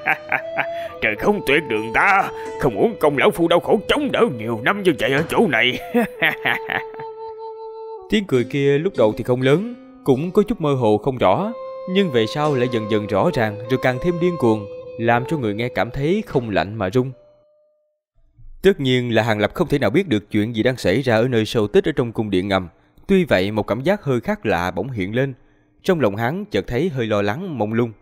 Trời không tuyệt đường ta Không uổng công lão phu đau khổ chống đỡ nhiều năm như vậy ở chỗ này Tiếng cười kia lúc đầu thì không lớn Cũng có chút mơ hồ không rõ Nhưng về sau lại dần dần rõ ràng Rồi càng thêm điên cuồng Làm cho người nghe cảm thấy không lạnh mà run Tất nhiên là Hàng Lập không thể nào biết được chuyện gì đang xảy ra ở nơi sâu tích ở trong cung điện ngầm. Tuy vậy một cảm giác hơi khác lạ bỗng hiện lên, trong lòng hắn chợt thấy hơi lo lắng, mông lung.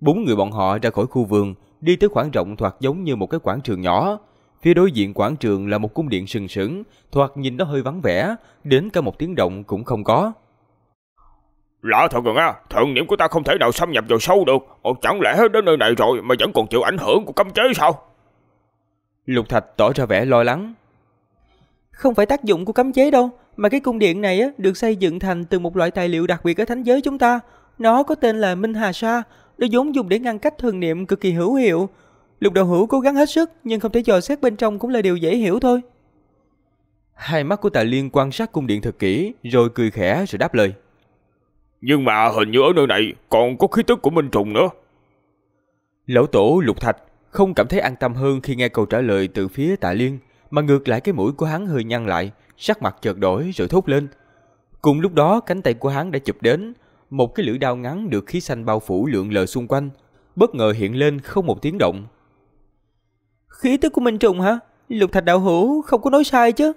Bốn người bọn họ ra khỏi khu vườn, đi tới khoảng rộng thoạt giống như một cái quảng trường nhỏ. Phía đối diện quảng trường là một cung điện sừng sững, thoạt nhìn nó hơi vắng vẻ, đến cả một tiếng động cũng không có. Lạ thật rồi á, thượng niệm của ta không thể nào xâm nhập vào sâu được, Ồ, chẳng lẽ đến nơi này rồi mà vẫn còn chịu ảnh hưởng của cấm chế sao? Lục Thạch tỏ ra vẻ lo lắng. Không phải tác dụng của cấm chế đâu, mà cái cung điện này á, được xây dựng thành từ một loại tài liệu đặc biệt ở thánh giới chúng ta. Nó có tên là Minh Hà Sa, nó vốn dùng để ngăn cách thường niệm cực kỳ hữu hiệu. Lục đầu hữu cố gắng hết sức nhưng không thể dò xét bên trong cũng là điều dễ hiểu thôi. Hai mắt của Tạ Liên quan sát cung điện thật kỹ rồi cười khẽ rồi đáp lời. Nhưng mà hình như ở nơi này còn có khí tức của Minh Trùng nữa. Lão tổ Lục Thạch không cảm thấy an tâm hơn khi nghe câu trả lời từ phía Tạ Liên mà ngược lại cái mũi của hắn hơi nhăn lại sắc mặt chợt đổi rồi thốt lên. Cùng lúc đó cánh tay của hắn đã chụp đến, một cái lưỡi đao ngắn được khí xanh bao phủ lượn lờ xung quanh, bất ngờ hiện lên không một tiếng động. Khí tức của Minh Trùng hả? Lục Thạch đạo hữu không có nói sai chứ?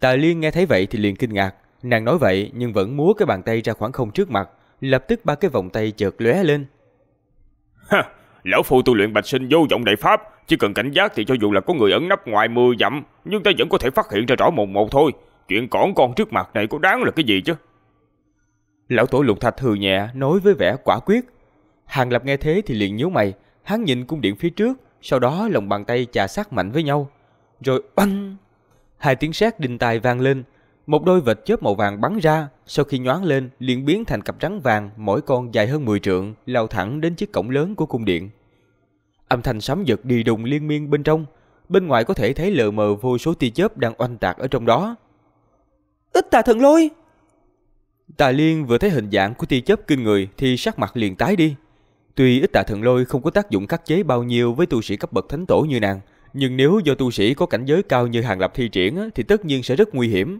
Tà Liên nghe thấy vậy thì liền kinh ngạc, nàng nói vậy nhưng vẫn múa cái bàn tay ra khoảng không trước mặt, lập tức ba cái vòng tay chợt lóe lên. Ha, lão phu tu luyện Bạch Sinh vô vọng đại pháp, chỉ cần cảnh giác thì cho dù là có người ẩn nấp ngoài 10 dặm, nhưng ta vẫn có thể phát hiện ra rõ một một thôi. Chuyện cỏn con trước mặt này có đáng là cái gì chứ? Lão tổ lục thạch hừ nhẹ, nói với vẻ quả quyết. Hàng lập nghe thế thì liền nhíu mày, hắn nhìn cung điện phía trước, sau đó lòng bàn tay chà sát mạnh với nhau. Rồi oanh! Hai tiếng sét đinh tai vang lên, một đôi vệt chớp màu vàng bắn ra, sau khi nhoáng lên liền biến thành cặp rắn vàng, mỗi con dài hơn 10 trượng, lao thẳng đến chiếc cổng lớn của cung điện. Âm thanh sấm giật đi đùng liên miên bên trong, bên ngoài có thể thấy lờ mờ vô số tia chớp đang oanh tạc ở trong đó. Ít tà thần lôi! Tà Liên vừa thấy hình dạng của tia chớp kinh người thì sắc mặt liền tái đi. Tuy ít tà thần lôi không có tác dụng khắc chế bao nhiêu với tu sĩ cấp bậc thánh tổ như nàng, nhưng nếu do tu sĩ có cảnh giới cao như hàng lập thi triển thì tất nhiên sẽ rất nguy hiểm.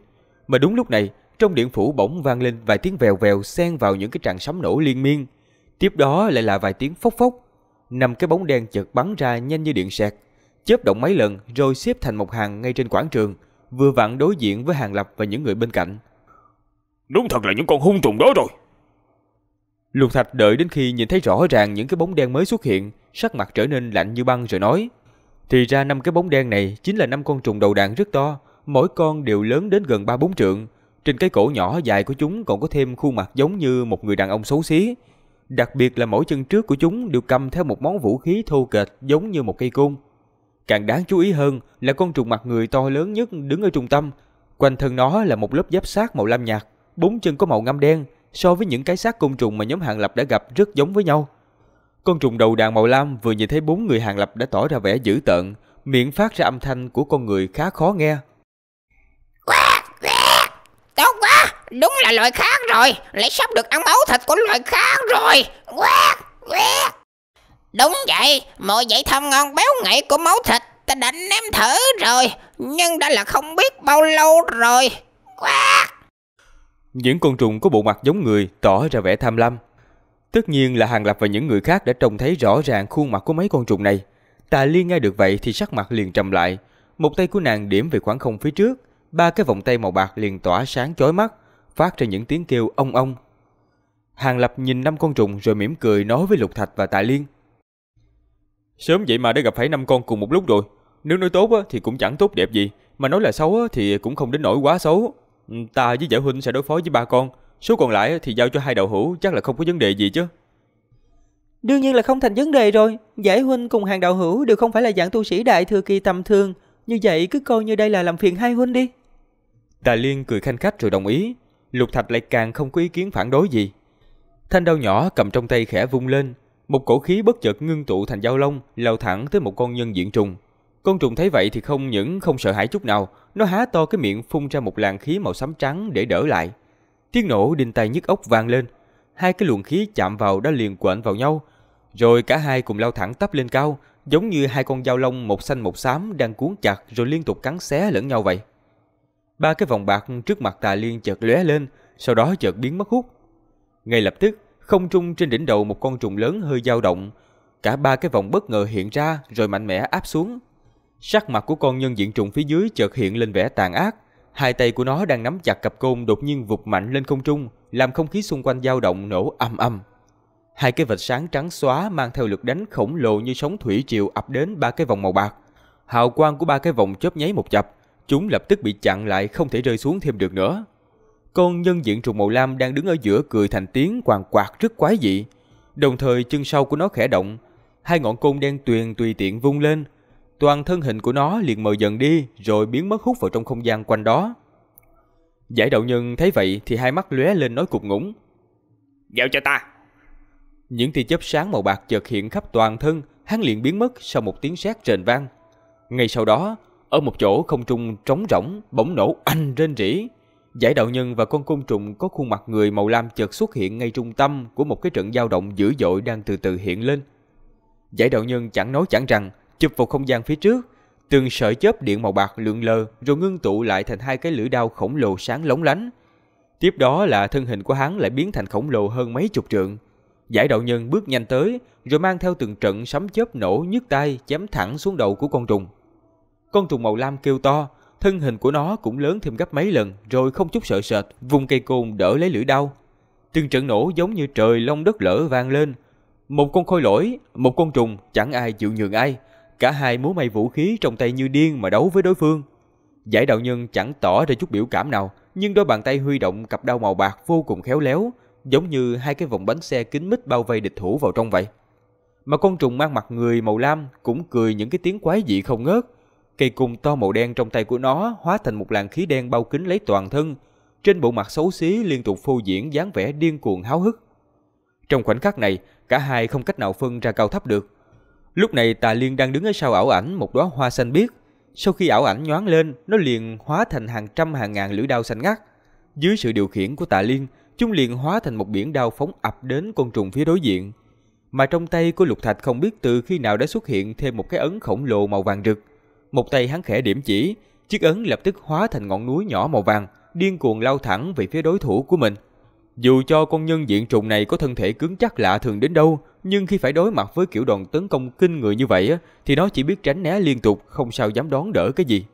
Mà đúng lúc này, trong điện phủ bỗng vang lên vài tiếng vèo vèo xen vào những cái tràng sấm nổ liên miên. Tiếp đó lại là vài tiếng phốc phốc, năm cái bóng đen chợt bắn ra nhanh như điện sẹt, chớp động mấy lần rồi xếp thành một hàng ngay trên quảng trường, vừa vặn đối diện với Hàng Lập và những người bên cạnh. Đúng thật là những con hung trùng đó rồi. Lục Thạch đợi đến khi nhìn thấy rõ ràng những cái bóng đen mới xuất hiện, sắc mặt trở nên lạnh như băng rồi nói: "Thì ra năm cái bóng đen này chính là năm con trùng đầu đàn rất to, mỗi con đều lớn đến gần 3-4 trượng." Trên cái cổ nhỏ dài của chúng còn có thêm khuôn mặt giống như một người đàn ông xấu xí, đặc biệt là mỗi chân trước của chúng đều cầm theo một món vũ khí thô kệch giống như một cây cung. Càng đáng chú ý hơn là con trùng mặt người to lớn nhất đứng ở trung tâm, quanh thân nó là một lớp giáp xác màu lam nhạt, bốn chân có màu ngâm đen, so với những cái xác côn trùng mà nhóm Hàng Lập đã gặp rất giống với nhau. Con trùng đầu đàn màu lam vừa nhìn thấy bốn người Hàng Lập đã tỏ ra vẻ dữ tợn, miệng phát ra âm thanh của con người khá khó nghe. Quạt, quạt, quá! Đúng là loài khác rồi Lại sắp được ăn máu thịt của loài khác rồi Quét Quét Đúng vậy Mọi dãy thơm ngon béo ngậy của máu thịt Ta đã ném thử rồi Nhưng đã là không biết bao lâu rồi Quét Những con trùng có bộ mặt giống người Tỏ ra vẻ tham lam Tất nhiên là Hàng Lập và những người khác đã trông thấy rõ ràng khuôn mặt của mấy con trùng này. Tà Liên nghe được vậy thì sắc mặt liền trầm lại. Một tay của nàng điểm về khoảng không phía trước, ba cái vòng tay màu bạc liền tỏa sáng chói mắt, phát ra những tiếng kêu ong ong. Hàng Lập nhìn năm con trùng rồi mỉm cười nói với Lục Thạch và Tạ Liên. Sớm vậy mà đã gặp phải năm con cùng một lúc rồi. Nếu nói tốt thì cũng chẳng tốt đẹp gì, mà nói là xấu thì cũng không đến nỗi quá xấu. Ừ, ta với Giải Huynh sẽ đối phó với ba con, số còn lại thì giao cho hai đầu hữu chắc là không có vấn đề gì chứ. Đương nhiên là không thành vấn đề rồi, giải huynh cùng hàng đạo hữu đều không phải là dạng tu sĩ đại thừa kỳ tầm thường, như vậy cứ coi như đây là làm phiền hai huynh đi. Tà Liên cười khanh khách rồi đồng ý, Lục Thạch lại càng không có ý kiến phản đối gì. Thanh đao nhỏ cầm trong tay khẽ vung lên, một cổ khí bất chợt ngưng tụ thành dao long lao thẳng tới một con nhân diện trùng. Con trùng thấy vậy thì không những không sợ hãi chút nào, nó há to cái miệng phun ra một làn khí màu xám trắng để đỡ lại. Tiếng nổ đinh tai nhức óc vang lên, hai cái luồng khí chạm vào đã liền quện vào nhau, rồi cả hai cùng lao thẳng tắp lên cao, giống như hai con dao long một xanh một xám đang cuốn chặt rồi liên tục cắn xé lẫn nhau vậy ba cái vòng bạc trước mặt Tà Liên chợt lóe lên, sau đó chợt biến mất hút. Ngay lập tức, không trung trên đỉnh đầu một con trùng lớn hơi dao động, cả ba cái vòng bất ngờ hiện ra rồi mạnh mẽ áp xuống. Sắc mặt của con nhân diện trùng phía dưới chợt hiện lên vẻ tàn ác, hai tay của nó đang nắm chặt cặp côn đột nhiên vụt mạnh lên không trung, làm không khí xung quanh dao động nổ âm âm. Hai cái vật sáng trắng xóa mang theo lực đánh khổng lồ như sóng thủy triều ập đến ba cái vòng màu bạc. Hào quang của ba cái vòng chớp nháy một chập, Chúng lập tức bị chặn lại không thể rơi xuống thêm được nữa. Con nhân diện trùng màu lam đang đứng ở giữa cười thành tiếng quàng quạc rất quái dị. Đồng thời chân sau của nó khẽ động, hai ngọn côn đen tuyền tùy tiện vung lên. Toàn thân hình của nó liền mờ dần đi rồi biến mất hút vào trong không gian quanh đó. Giải đạo nhân thấy vậy thì hai mắt lóe lên nói cục ngủng. Giao cho ta. Những tia chớp sáng màu bạc chợt hiện khắp toàn thân, hắn liền biến mất sau một tiếng sét rền vang. Ngay sau đó, ở một chỗ không trung trống rỗng, bỗng nổ anh rên rỉ. Giải đạo nhân và con côn trùng có khuôn mặt người màu lam chợt xuất hiện ngay trung tâm của một cái trận dao động dữ dội đang từ từ hiện lên. Giải đạo nhân chẳng nói chẳng rằng, chụp vào không gian phía trước, từng sợi chớp điện màu bạc lượn lờ rồi ngưng tụ lại thành hai cái lưỡi đao khổng lồ sáng lóng lánh. Tiếp đó là thân hình của hắn lại biến thành khổng lồ hơn mấy chục trượng. Giải đạo nhân bước nhanh tới, rồi mang theo từng trận sấm chớp nổ nhức tay chém thẳng xuống đầu của con trùng. Con trùng màu lam kêu to, thân hình của nó cũng lớn thêm gấp mấy lần rồi không chút sợ sệt, vùng cây côn đỡ lấy lưỡi đau. Từng trận nổ giống như trời long đất lở vang lên. Một con khôi lỗi, một con trùng, chẳng ai chịu nhường ai. Cả hai múa may vũ khí trong tay như điên mà đấu với đối phương. Giải đạo nhân chẳng tỏ ra chút biểu cảm nào, nhưng đôi bàn tay huy động cặp đao màu bạc vô cùng khéo léo, giống như hai cái vòng bánh xe kín mít bao vây địch thủ vào trong vậy. Mà con trùng mang mặt người màu lam cũng cười những cái tiếng quái dị không ngớt, Cây cung to màu đen trong tay của nó hóa thành một làn khí đen bao kính lấy toàn thân. Trên bộ mặt xấu xí liên tục phô diễn dáng vẻ điên cuồng háo hức. Trong khoảnh khắc này, cả hai không cách nào phân ra cao thấp được. Lúc này Tà Liên đang đứng ở sau ảo ảnh một đóa hoa xanh biếc. Sau khi ảo ảnh nhoáng lên, nó liền hóa thành hàng trăm hàng ngàn lưỡi đao xanh ngắt. Dưới sự điều khiển của Tà Liên, chúng liền hóa thành một biển đao phóng ập đến con trùng phía đối diện. Mà trong tay của Lục Thạch không biết từ khi nào đã xuất hiện thêm một cái ấn khổng lồ màu vàng rực. Một tay hắn khẽ điểm chỉ, chiếc ấn lập tức hóa thành ngọn núi nhỏ màu vàng, điên cuồng lao thẳng về phía đối thủ của mình. Dù cho con nhân diện trùng này có thân thể cứng chắc lạ thường đến đâu, nhưng khi phải đối mặt với kiểu đòn tấn công kinh người như vậy thì nó chỉ biết tránh né liên tục, không sao dám đón đỡ cái gì.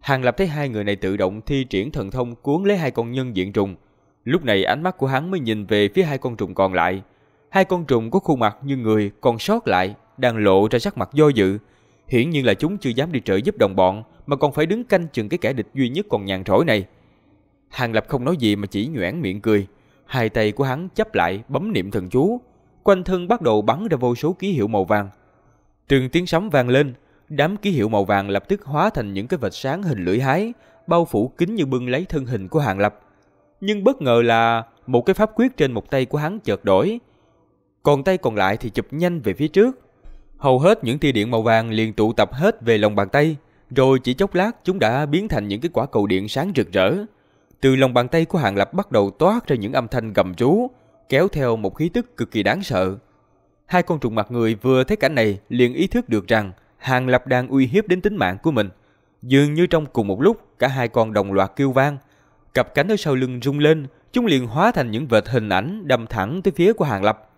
Hàng Lập thấy hai người này tự động thi triển thần thông cuốn lấy hai con nhân diện trùng. Lúc này ánh mắt của hắn mới nhìn về phía hai con trùng còn lại. Hai con trùng có khuôn mặt như người còn sót lại, đang lộ ra sắc mặt do dự, Hiển nhiên là chúng chưa dám đi trợ giúp đồng bọn mà còn phải đứng canh chừng cái kẻ địch duy nhất còn nhàn rỗi này. Hàng Lập không nói gì mà chỉ nhoẻn miệng cười. Hai tay của hắn chấp lại bấm niệm thần chú. Quanh thân bắt đầu bắn ra vô số ký hiệu màu vàng. Trường tiếng sấm vang lên, đám ký hiệu màu vàng lập tức hóa thành những cái vệt sáng hình lưỡi hái, bao phủ kín như bưng lấy thân hình của Hàng Lập. Nhưng bất ngờ là một cái pháp quyết trên một tay của hắn chợt đổi. Còn tay còn lại thì chụp nhanh về phía trước, Hầu hết những tia điện màu vàng liền tụ tập hết về lòng bàn tay, rồi chỉ chốc lát chúng đã biến thành những cái quả cầu điện sáng rực rỡ. Từ lòng bàn tay của Hàng Lập bắt đầu toát ra những âm thanh gầm rú, kéo theo một khí tức cực kỳ đáng sợ. Hai con trùng mặt người vừa thấy cảnh này liền ý thức được rằng Hàng Lập đang uy hiếp đến tính mạng của mình. Dường như trong cùng một lúc, cả hai con đồng loạt kêu vang. Cặp cánh ở sau lưng rung lên, chúng liền hóa thành những vệt hình ảnh đâm thẳng tới phía của Hàng Lập.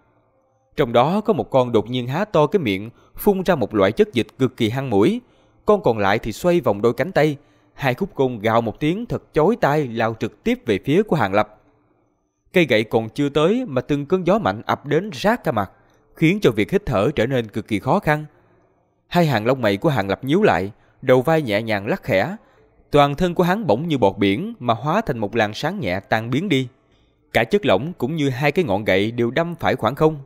Trong đó có một con đột nhiên há to cái miệng, phun ra một loại chất dịch cực kỳ hăng mũi. Con còn lại thì xoay vòng đôi cánh tay, hai khúc côn gào một tiếng thật chói tai lao trực tiếp về phía của Hàng Lập. Cây gậy còn chưa tới mà từng cơn gió mạnh ập đến rát cả mặt, khiến cho việc hít thở trở nên cực kỳ khó khăn. Hai hàng lông mày của Hàng Lập nhíu lại, đầu vai nhẹ nhàng lắc khẽ, toàn thân của hắn bỗng như bọt biển mà hóa thành một làn sáng nhẹ tan biến đi. Cả chất lỏng cũng như hai cái ngọn gậy đều đâm phải khoảng không,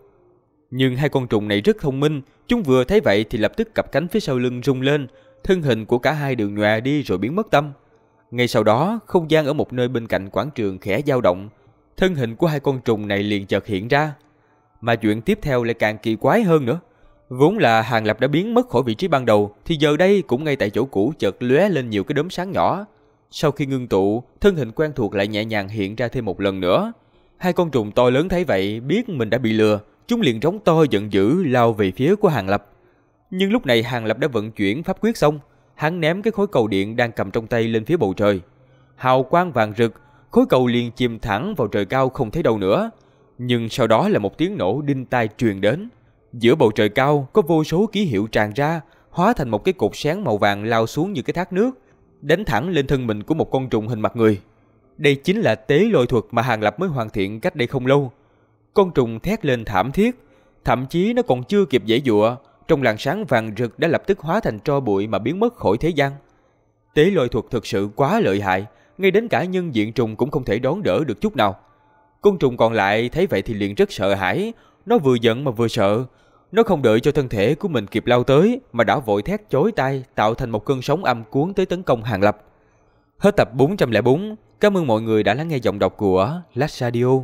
nhưng hai con trùng này rất thông minh, chúng vừa thấy vậy thì lập tức cặp cánh phía sau lưng rung lên, thân hình của cả hai đều nhòe đi rồi biến mất tâm. Ngay sau đó, không gian ở một nơi bên cạnh quảng trường khẽ dao động, thân hình của hai con trùng này liền chợt hiện ra. Mà chuyện tiếp theo lại càng kỳ quái hơn nữa. Vốn là Hàng Lập đã biến mất khỏi vị trí ban đầu, thì giờ đây cũng ngay tại chỗ cũ chợt lóe lên nhiều cái đốm sáng nhỏ. Sau khi ngưng tụ, thân hình quen thuộc lại nhẹ nhàng hiện ra thêm một lần nữa. Hai con trùng to lớn thấy vậy biết mình đã bị lừa, Chúng liền rống to giận dữ lao về phía của Hàng Lập. Nhưng lúc này Hàng Lập đã vận chuyển pháp quyết xong, hắn ném cái khối cầu điện đang cầm trong tay lên phía bầu trời. Hào quang vàng rực, khối cầu liền chìm thẳng vào trời cao không thấy đâu nữa. Nhưng sau đó là một tiếng nổ đinh tai truyền đến. Giữa bầu trời cao có vô số ký hiệu tràn ra, hóa thành một cái cột sáng màu vàng lao xuống như cái thác nước, đánh thẳng lên thân mình của một con trùng hình mặt người. Đây chính là tế lôi thuật mà Hàng Lập mới hoàn thiện cách đây không lâu. Con trùng thét lên thảm thiết, thậm chí nó còn chưa kịp dễ dụa, trong làn sáng vàng rực đã lập tức hóa thành tro bụi mà biến mất khỏi thế gian. Tế lôi thuật thực sự quá lợi hại, ngay đến cả nhân diện trùng cũng không thể đón đỡ được chút nào. Con trùng còn lại thấy vậy thì liền rất sợ hãi, nó vừa giận mà vừa sợ. Nó không đợi cho thân thể của mình kịp lao tới mà đã vội thét chối tay tạo thành một cơn sóng âm cuốn tới tấn công hàng lập. Hết tập 404, cảm ơn mọi người đã lắng nghe giọng đọc của Lasadio.